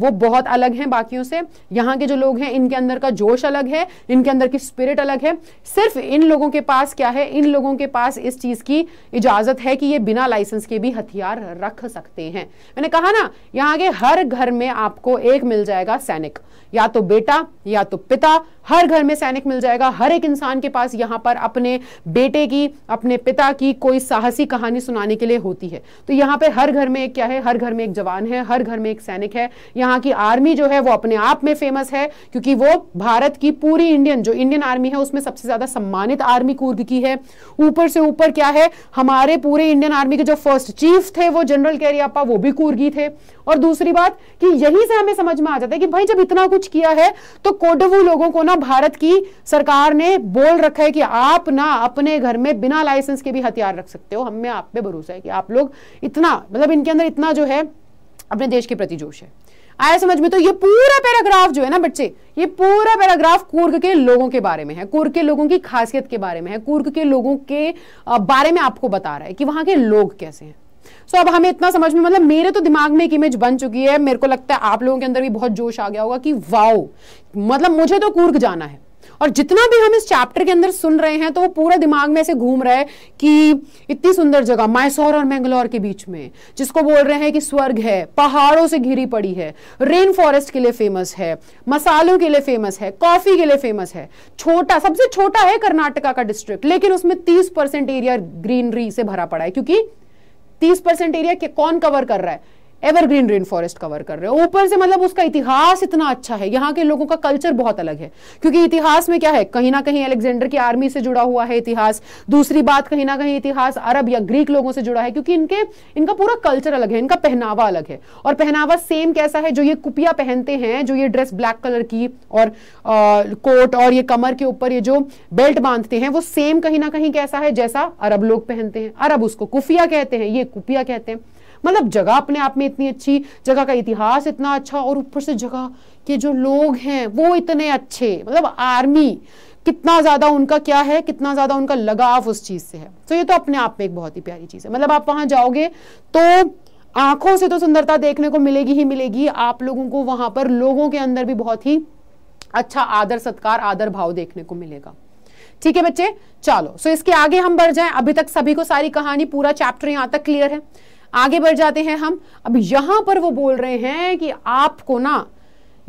वो बहुत अलग हैं बाकियों से यहाँ के जो लोग हैं इनके अंदर का जोश अलग है इनके अंदर की स्पिरिट अलग है सिर्फ इन लोगों के पास क्या है इन लोगों के पास इस चीज़ की इजाज़त है कि ये बिना लाइसेंस के भी हथियार रख सकते हैं मैंने कहा ना यहाँ के हर घर में आपको एक मिल जाएगा सैनिक या तो बेटा या तो पिता हर घर में सैनिक मिल जाएगा हर एक इंसान के पास यहाँ पर अपने बेटे की अपने पिता की कोई साहसी कहानी सुनाने के लिए होती है तो यहां पर हर घर में एक क्या है हर घर में एक जवान है हर घर में एक सैनिक है यहाँ की आर्मी जो है वो अपने आप में फेमस है क्योंकि वो भारत की पूरी इंडियन जो इंडियन आर्मी है उसमें सबसे ज्यादा सम्मानित आर्मी कूर्ग की है ऊपर से ऊपर क्या है हमारे पूरे इंडियन आर्मी के जो फर्स्ट चीफ थे वो जनरल कैरियापा वो भी कूर्गी थे और दूसरी बात कि यहीं से हमें समझ में आ जाता है कि भाई जब इतना कुछ किया है तो कोडवू लोगों को ना भारत की सरकार ने बोल रखा है कि आप ना अपने घर में बिना लाइसेंस के भी हथियार रख सकते हो हमें आप पे भरोसा है कि आप लोग इतना मतलब इनके अंदर इतना जो है अपने देश के प्रति जोश है आया समझ में तो ये पूरा पैराग्राफ जो है ना बच्चे ये पूरा पैराग्राफ कुर्ग के लोगों के बारे में है कुर्ग के लोगों की खासियत के बारे में है कुर्ग के लोगों के बारे में आपको बता रहा है कि वहां के लोग कैसे हैं सो so, अब हमें इतना समझ में मतलब मेरे तो दिमाग में एक इमेज बन चुकी है मेरे को लगता है आप लोगों के अंदर भी बहुत जोश आ गया होगा कि वाओ मतलब मुझे तो कूर्ग जाना है और जितना भी हम इस चैप्टर के अंदर सुन रहे हैं तो वो पूरा दिमाग में ऐसे घूम रहा है कि इतनी सुंदर जगह मैसौर और मैंगलोर के बीच में जिसको बोल रहे हैं कि स्वर्ग है पहाड़ों से घिरी पड़ी है रेन फॉरेस्ट के लिए फेमस है मसालों के लिए फेमस है कॉफी के लिए फेमस है छोटा सबसे छोटा है कर्नाटका का डिस्ट्रिक्ट लेकिन उसमें तीस एरिया ग्रीनरी से भरा पड़ा है क्योंकि तीस परसेंट एरिया के कौन कवर कर रहा है एवरग्रीन रेन फॉरेस्ट कवर कर रहे हो ऊपर से मतलब उसका इतिहास इतना अच्छा है यहाँ के लोगों का कल्चर बहुत अलग है क्योंकि इतिहास में क्या है कहीं ना कहीं अलेक्जेंडर की आर्मी से जुड़ा हुआ है इतिहास दूसरी बात कहीं ना कहीं इतिहास अरब या ग्रीक लोगों से जुड़ा है क्योंकि इनके इनका पूरा कल्चर अलग है इनका पहनावा अलग है और पहनावा सेम कैसा है जो ये कुपिया पहनते हैं जो ये ड्रेस ब्लैक कलर की और आ, कोट और ये कमर के ऊपर ये जो बेल्ट बांधते हैं वो सेम कहीं ना कहीं कैसा है जैसा अरब लोग पहनते हैं अरब उसको कुफिया कहते हैं ये कुपिया कहते हैं मतलब जगह अपने आप में इतनी अच्छी जगह का इतिहास इतना अच्छा और ऊपर से जगह के जो लोग हैं वो इतने अच्छे मतलब आर्मी कितना ज़्यादा उनका क्या है कितना ज़्यादा उनका लगाव उस चीज़ से है तो ये तो अपने आप में एक बहुत ही प्यारी चीज़ है मतलब आप वहाँ जाओगे तो आंखों से तो सुंदरता देखने को मिलेगी ही मिलेगी आप लोगों को वहां पर लोगों के अंदर भी बहुत ही अच्छा आदर सत्कार आदर भाव देखने को मिलेगा ठीक है बच्चे चलो सो इसके आगे हम बढ़ जाएं अभी तक सभी को सारी कहानी पूरा चैप्टर यहां तक क्लियर है आगे बढ़ जाते हैं हम अब यहां पर वो बोल रहे हैं कि आपको ना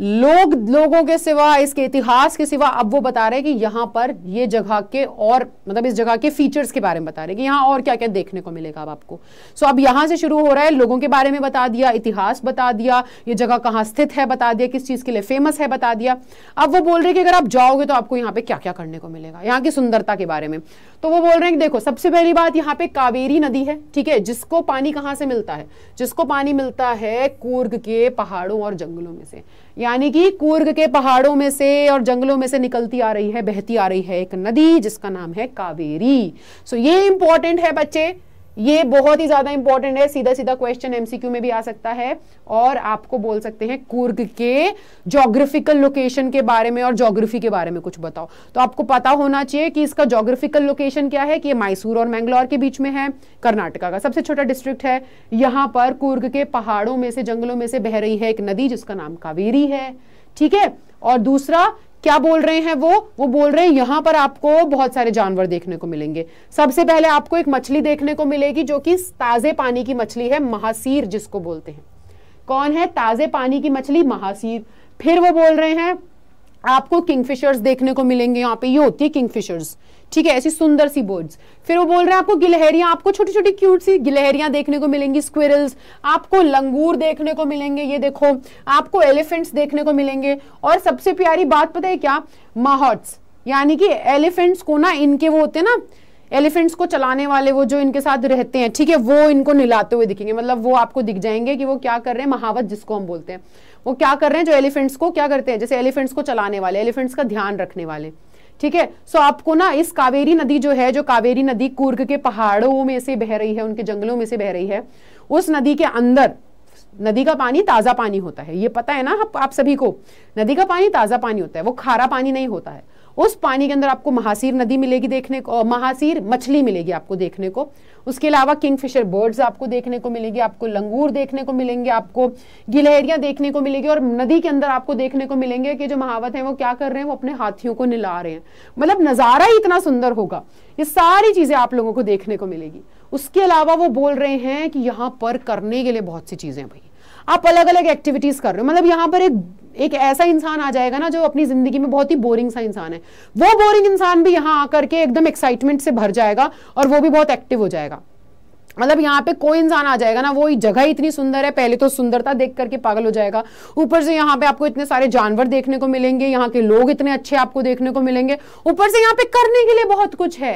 लोग लोगों के सिवा इसके इतिहास के सिवा अब वो बता रहे हैं कि यहाँ पर ये जगह के और मतलब इस जगह के फीचर्स के बारे में बता रहे हैं कि यहां और क्या क्या देखने को मिलेगा अब आपको सो अब यहाँ से शुरू हो रहा है लोगों के बारे में बता दिया इतिहास बता दिया ये जगह कहां स्थित है बता दिया किस चीज़ के लिए फेमस है बता दिया अब वो बोल रहे कि अगर आप जाओगे तो आपको यहाँ पे क्या क्या करने को मिलेगा यहाँ की सुंदरता के बारे में तो वो बोल रहे हैं कि देखो सबसे पहली बात यहाँ पे कावेरी नदी है ठीक है जिसको पानी कहाँ से मिलता है जिसको पानी मिलता है कूर्ग के पहाड़ों और जंगलों में से यानी कि कूर्ग के पहाड़ों में से और जंगलों में से निकलती आ रही है बहती आ रही है एक नदी जिसका नाम है कावेरी सो so, ये इंपॉर्टेंट है बच्चे ये बहुत ही ज्यादा इंपॉर्टेंट है सीधा सीधा क्वेश्चन एमसीक्यू में भी आ सकता है और आपको बोल सकते हैं कुर्ग के जोग्राफिकल लोकेशन के बारे में और जोग्राफी के बारे में कुछ बताओ तो आपको पता होना चाहिए कि इसका जोग्राफिकल लोकेशन क्या है कि ये मैसूर और मैंगलोर के बीच में है कर्नाटका का सबसे छोटा डिस्ट्रिक्ट है यहां पर कुर्ग के पहाड़ों में से जंगलों में से बह रही है एक नदी जिसका नाम कावेरी है ठीक है और दूसरा क्या बोल रहे हैं वो वो बोल रहे हैं यहां पर आपको बहुत सारे जानवर देखने को मिलेंगे सबसे पहले आपको एक मछली देखने को मिलेगी जो कि ताजे पानी की मछली है महासीर जिसको बोलते हैं कौन है ताजे पानी की मछली महासीर फिर वो बोल रहे हैं आपको किंगफिशर्स देखने को मिलेंगे यहाँ पे ये होती है किंगफिशर्स ठीक है ऐसी सुंदर सी बर्ड्स फिर वो बोल रहे हैं आपको गिलहरियां आपको छोटी छोटी क्यूट सी गिलहरियां देखने को मिलेंगी स्क्विरल्स आपको लंगूर देखने को मिलेंगे ये देखो आपको एलिफेंट्स देखने को मिलेंगे और सबसे प्यारी बात पता है क्या माहौट्स यानी कि एलिफेंट्स को ना इनके वो होते हैं ना एलिफेंट्स को चलाने वाले वो जो इनके साथ रहते हैं ठीक है वो इनको निलाते हुए दिखेंगे मतलब वो आपको दिख जाएंगे कि वो क्या कर रहे हैं महावत जिसको हम बोलते हैं वो क्या कर रहे हैं जो एलिफेंट्स को क्या करते हैं जैसे एलिफेंट्स को चलाने वाले एलिफेंट्स का ध्यान रखने वाले ठीक है सो आपको ना इस कावेरी नदी जो है जो कावेरी नदी कुर्ग के पहाड़ों में से बह रही है उनके जंगलों में से बह रही है उस नदी के अंदर नदी का पानी ताज़ा पानी होता है ये पता है ना आप सभी को नदी का पानी ताज़ा पानी होता है वो खारा पानी नहीं होता है उस पानी के अंदर आपको महासीर नदी मिलेगी देखने को महासीर मछली मिलेगी आपको देखने को उसके अलावा किंगफिशर बर्ड्स आपको देखने को मिलेगी आपको लंगूर देखने को मिलेंगे आपको गिलहरियां देखने को मिलेगी और नदी के अंदर आपको देखने को मिलेंगे कि जो महावत है वो क्या कर रहे हैं वो अपने हाथियों को निला रहे हैं मतलब नज़ारा ही इतना सुंदर होगा ये सारी चीज़ें आप लोगों को देखने को मिलेगी उसके अलावा वो बोल रहे हैं कि यहाँ पर करने के लिए बहुत सी चीज़ें भाई आप अलग अलग एक्टिविटीज़ कर रहे हो मतलब यहाँ पर एक एक ऐसा इंसान आ जाएगा ना जो अपनी जिंदगी में बहुत ही बोरिंग सा इंसान है वो बोरिंग इंसान भी यहां आकर के एकदम एक्साइटमेंट से भर जाएगा और वो भी बहुत एक्टिव हो जाएगा मतलब यहाँ पे कोई इंसान आ जाएगा ना वो जगह इतनी सुंदर है पहले तो सुंदरता देख करके पागल हो जाएगा ऊपर से यहाँ पे आपको इतने सारे जानवर देखने को मिलेंगे यहाँ के लोग इतने अच्छे आपको देखने को मिलेंगे ऊपर से यहाँ पे करने के लिए बहुत कुछ है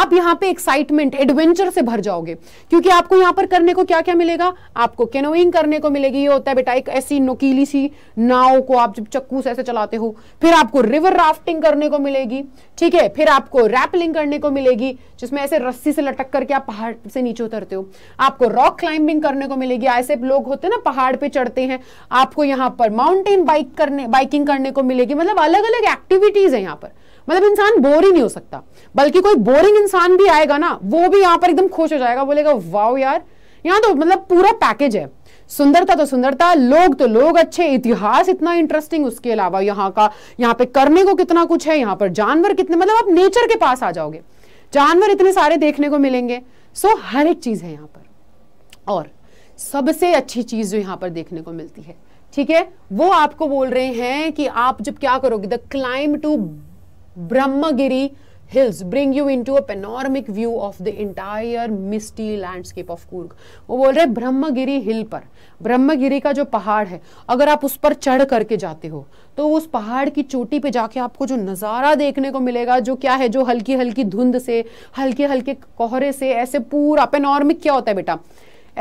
आप यहाँ पे एक्साइटमेंट एडवेंचर से भर जाओगे क्योंकि आपको यहाँ पर करने को क्या क्या मिलेगा आपको केनोइंग करने को मिलेगी ये होता है बेटा एक ऐसी नोकीली सी नाव को आप जब चक्कू से ऐसे चलाते हो फिर आपको रिवर राफ्टिंग करने को मिलेगी ठीक है फिर आपको रैपलिंग करने को मिलेगी जिसमें ऐसे रस्सी से लटक करके आप पहाड़ से नीचे होते करते हो आपको रॉक क्लाइंबिंग करने को मिलेगी ऐसे लोग होते हैं ना पहाड़ पे चढ़ते हैं आपको यहाँ पर माउंटेन बाइक करने बाइकिंग करने को मिलेगी मतलब अलग अलग एक्टिविटीज है यहाँ पर मतलब इंसान बोर ही नहीं हो सकता बल्कि कोई बोरिंग इंसान भी आएगा ना वो भी यहाँ पर एकदम खुश हो जाएगा बोलेगा वाओ यार यहाँ तो मतलब पूरा पैकेज है सुंदरता तो सुंदरता लोग तो लोग अच्छे इतिहास इतना इंटरेस्टिंग उसके अलावा यहाँ का यहाँ पे करने को कितना कुछ है यहाँ पर जानवर कितने मतलब आप नेचर के पास आ जाओगे जानवर इतने सारे देखने को मिलेंगे सो so, हर एक चीज़ है यहाँ पर और सबसे अच्छी चीज़ जो यहाँ पर देखने को मिलती है ठीक है वो आपको बोल रहे हैं कि आप जब क्या करोगे the climb to Brahmagiri hills bring you into a panoramic view of the entire misty landscape of Kurg. वो बोल रहे हैं ब्रह्मगिरी हिल पर ब्रह्मगिरी का जो पहाड़ है अगर आप उस पर चढ़ करके जाते हो तो उस पहाड़ की चोटी पे जाके आपको जो नज़ारा देखने को मिलेगा जो क्या है जो हल्की हल्की धुंध से हल्के हल्के कोहरे से ऐसे पूरा पेनॉर्मिक क्या होता है बेटा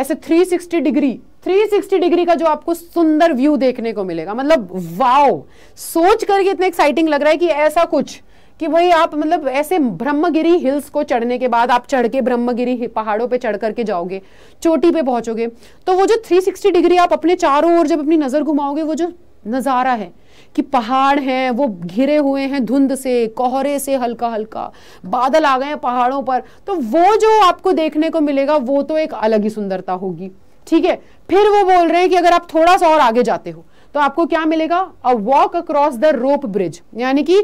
ऐसे 360 डिग्री 360 डिग्री का जो आपको सुंदर व्यू देखने को मिलेगा मतलब वाओ सोच करके इतना एक्साइटिंग लग रहा है कि ऐसा कुछ कि भाई आप मतलब ऐसे ब्रह्मगिरी हिल्स को चढ़ने के बाद आप चढ़ के ब्रह्मगिरी पहाड़ों पे चढ़ करके जाओगे चोटी पे पहुंचोगे तो वो जो 360 डिग्री आप अपने चारों ओर जब अपनी नजर घुमाओगे वो जो नज़ारा है कि पहाड़ हैं वो घिरे हुए हैं धुंध से कोहरे से हल्का हल्का बादल आ गए हैं पहाड़ों पर तो वो जो आपको देखने को मिलेगा वो तो एक अलग ही सुंदरता होगी ठीक है फिर वो बोल रहे हैं कि अगर आप थोड़ा सा और आगे जाते हो तो आपको क्या मिलेगा a walk across the rope bridge यानी कि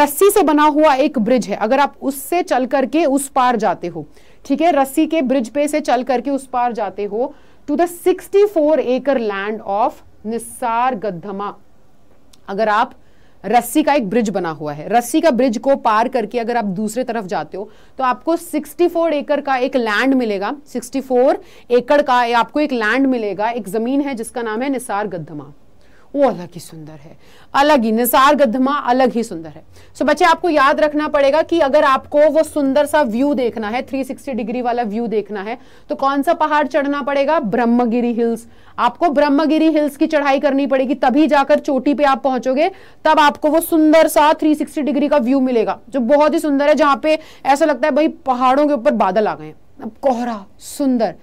रस्सी से बना हुआ एक ब्रिज है अगर आप उससे चल करके उस पार जाते हो ठीक है रस्सी के ब्रिज पे से चल करके उस पार जाते हो to the four acre land of Nisargadhama अगर आप रस्सी का एक ब्रिज बना हुआ है रस्सी का ब्रिज को पार करके अगर आप दूसरे तरफ जाते हो तो आपको 64 एकड़ का एक लैंड मिलेगा 64 एकड़ का आपको एक लैंड मिलेगा एक जमीन है जिसका नाम है निसार गद्धमा वो अलग ही सुंदर है अलग ही निसार गद्धमा अलग ही सुंदर है सो so, बच्चे आपको याद रखना पड़ेगा कि अगर आपको वो सुंदर सा व्यू देखना है 360 डिग्री वाला व्यू देखना है तो कौन सा पहाड़ चढ़ना पड़ेगा ब्रह्मगिरी हिल्स आपको ब्रह्मगिरी हिल्स की चढ़ाई करनी पड़ेगी तभी जाकर चोटी पे आप पहुंचोगे तब आपको वो सुंदर सा 360 डिग्री का व्यू मिलेगा जो बहुत ही सुंदर है जहां पे ऐसा लगता है भाई पहाड़ों के ऊपर बादल आ गए कोहरा सुंदर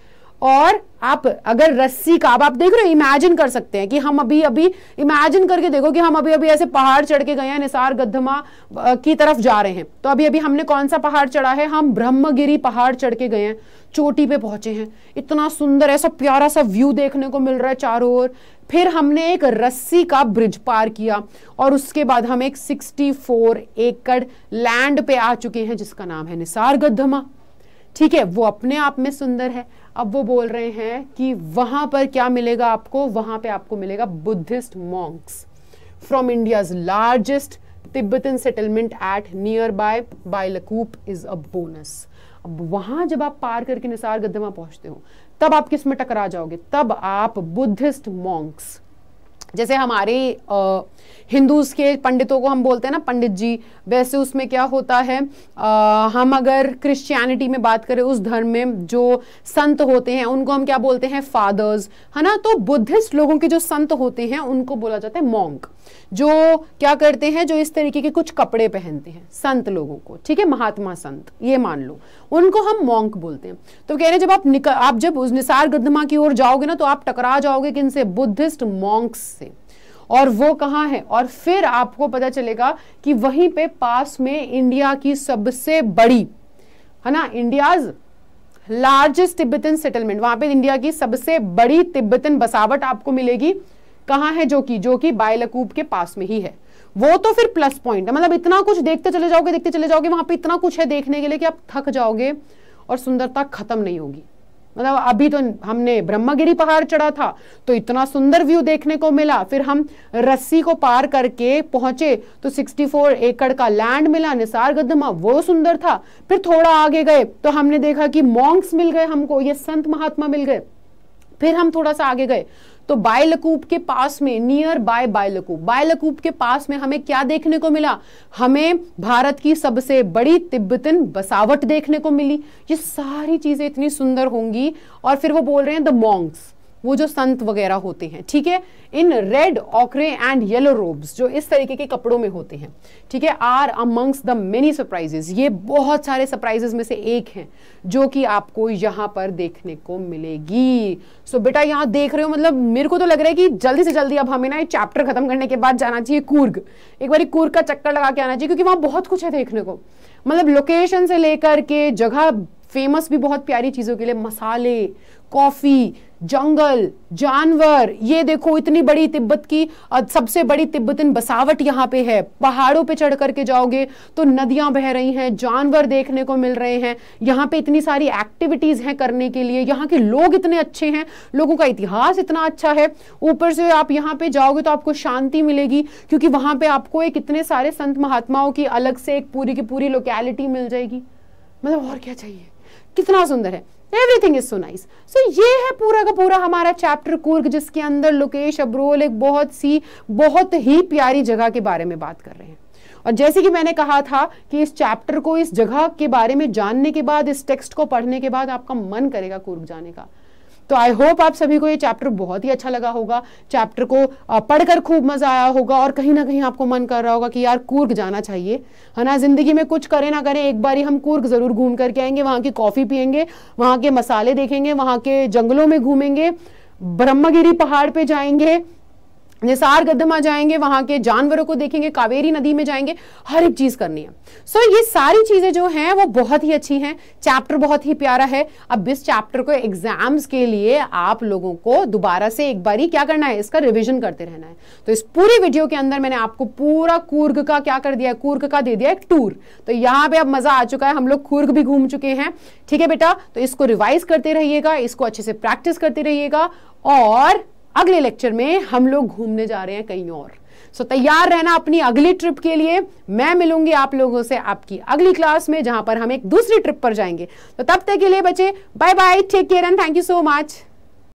और आप अगर रस्सी का आप आप देख रहे हो इमेजिन कर सकते हैं कि हम अभी अभी इमेजिन करके देखो कि हम अभी अभी ऐसे पहाड़ चढ़ के गए हैं निसार गद्धमा की तरफ जा रहे हैं तो अभी अभी हमने कौन सा पहाड़ चढ़ा है हम ब्रह्मगिरी पहाड़ चढ़ के गए हैं चोटी पे पहुंचे हैं इतना सुंदर ऐसा प्यारा सा व्यू देखने को मिल रहा है चारों ओर फिर हमने एक रस्सी का ब्रिज पार किया और उसके बाद हम एक सिक्सटी एकड़ लैंड पे आ चुके हैं जिसका नाम है निसार गद्धमा ठीक है वो अपने आप में सुंदर है अब वो बोल रहे हैं कि वहां पर क्या मिलेगा आपको वहां पे आपको मिलेगा Buddhist monks from India's largest Tibetan settlement at nearby Bylakuppe is a bonus अब वहां जब आप पार करके निसार गद्दमा पहुंचते हो तब आप किस में टकरा जाओगे तब आप बुद्धिस्ट मॉन्क्स जैसे हमारे आ, हिंदूज के पंडितों को हम बोलते हैं ना पंडित जी वैसे उसमें क्या होता है आ, हम अगर क्रिश्चियनिटी में बात करें उस धर्म में जो संत होते हैं उनको हम क्या बोलते हैं फादर्स है ना तो बुद्धिस्ट लोगों के जो संत होते हैं उनको बोला जाता है मोंक जो क्या करते हैं जो इस तरीके के कुछ कपड़े पहनते हैं संत लोगों को ठीक है महात्मा संत ये मान लो उनको हम मोंक बोलते हैं तो कह रहे हैं जब आप निकल आप जब उस निसार गदमा की ओर जाओगे ना तो आप टकरा जाओगे किन से बुद्धिस्ट मोंक्स से और वो कहाँ है और फिर आपको पता चलेगा कि वहीं पे पास में इंडिया की सबसे बड़ी है ना इंडियाज लार्जेस्ट तिब्बतन सेटलमेंट वहां पे इंडिया की सबसे बड़ी तिब्बतन बसावट आपको मिलेगी कहाँ है जो कि जो कि बायलकूब के पास में ही है वो तो फिर प्लस पॉइंट है मतलब इतना कुछ देखते चले जाओगे देखते चले जाओगे वहां पे इतना कुछ है देखने के लिए कि आप थक जाओगे और सुंदरता खत्म नहीं होगी मतलब अभी तो हमने ब्रह्मगिरी पहाड़ चढ़ा था तो इतना सुंदर व्यू देखने को मिला फिर हम रस्सी को पार करके पहुंचे तो 64 एकड़ का लैंड मिला निसार गदमा वो सुंदर था फिर थोड़ा आगे गए तो हमने देखा कि मॉन्क्स मिल गए हमको ये संत महात्मा मिल गए फिर हम थोड़ा सा आगे गए तो बायलकूप के पास में नियर बाय बायलकूप बायलकूप के पास में हमें क्या देखने को मिला हमें भारत की सबसे बड़ी तिब्बतन बसावट देखने को मिली ये सारी चीजें इतनी सुंदर होंगी और फिर वो बोल रहे हैं द मॉन्ग्स वो जो संत वगैरह होते हैं ठीक है in red ochre and yellow robes जो इस तरीके के कपड़ों में होते हैं ठीक है are amongst the many surprises ये बहुत सारे सरप्राइजेस में से एक हैं जो कि आपको यहाँ पर देखने को मिलेगी सो so, बेटा यहाँ देख रहे हो मतलब मेरे को तो लग रहा है कि जल्दी से जल्दी अब हमें ना ये चैप्टर खत्म करने के बाद जाना चाहिए कूर्ग एक बार कूर्ग का चक्कर लगा के आना चाहिए क्योंकि वहां बहुत कुछ है देखने को मतलब लोकेशन से लेकर के जगह फेमस भी बहुत प्यारी चीज़ों के लिए मसाले कॉफ़ी जंगल जानवर ये देखो इतनी बड़ी तिब्बत की सबसे बड़ी तिब्बतन बसावट यहाँ पे है पहाड़ों पे चढ़ करके जाओगे तो नदियां बह रही हैं जानवर देखने को मिल रहे हैं यहाँ पे इतनी सारी एक्टिविटीज हैं करने के लिए यहाँ के लोग इतने अच्छे हैं लोगों का इतिहास इतना अच्छा है ऊपर से आप यहाँ पे जाओगे तो आपको शांति मिलेगी क्योंकि वहां पे आपको एक इतने सारे संत महात्माओं की अलग से एक पूरी की पूरी लोकेलिटी मिल जाएगी मतलब और क्या चाहिए कितना सुंदर है everything is so nice so ये है पूरा का पूरा हमारा चैप्टर कुर्ग जिसके अंदर लोकेश अब्रोल एक बहुत सी बहुत ही प्यारी जगह के बारे में बात कर रहे हैं और जैसे कि मैंने कहा था कि इस चैप्टर को इस जगह के बारे में जानने के बाद इस टेक्स्ट को पढ़ने के बाद आपका मन करेगा कुर्ग जाने का तो आई होप आप सभी को ये चैप्टर बहुत ही अच्छा लगा होगा चैप्टर को पढ़कर खूब मजा आया होगा और कहीं ना कहीं आपको मन कर रहा होगा कि यार कूर्ग जाना चाहिए है ना जिंदगी में कुछ करें ना करें एक बार ही हम कूर्ग जरूर घूम करके आएंगे वहाँ की कॉफी पियेंगे वहाँ के मसाले देखेंगे वहाँ के जंगलों में घूमेंगे ब्रह्मगिरी पहाड़ पे जाएंगे निसार गद्दमा जाएंगे वहां के जानवरों को देखेंगे कावेरी नदी में जाएंगे हर एक चीज करनी है सो so, ये सारी चीजें जो हैं वो बहुत ही अच्छी हैं चैप्टर बहुत ही प्यारा है अब इस चैप्टर को एग्जाम्स के लिए आप लोगों को दोबारा से एक बारी क्या करना है इसका रिविजन करते रहना है तो इस पूरी वीडियो के अंदर मैंने आपको पूरा कूर्ग का क्या कर दिया है कूर्ग का दे दिया एक टूर तो यहाँ पे अब मजा आ चुका है हम लोग कूर्ग भी घूम चुके हैं ठीक है बेटा तो इसको रिवाइज करते रहिएगा इसको अच्छे से प्रैक्टिस करते रहिएगा और अगले लेक्चर में हम लोग घूमने जा रहे हैं कहीं और सो so, तैयार रहना अपनी अगली ट्रिप के लिए मैं मिलूंगी आप लोगों से आपकी अगली क्लास में जहां पर हम एक दूसरी ट्रिप पर जाएंगे तो तब तक के लिए बच्चे bye bye take care and thank you so much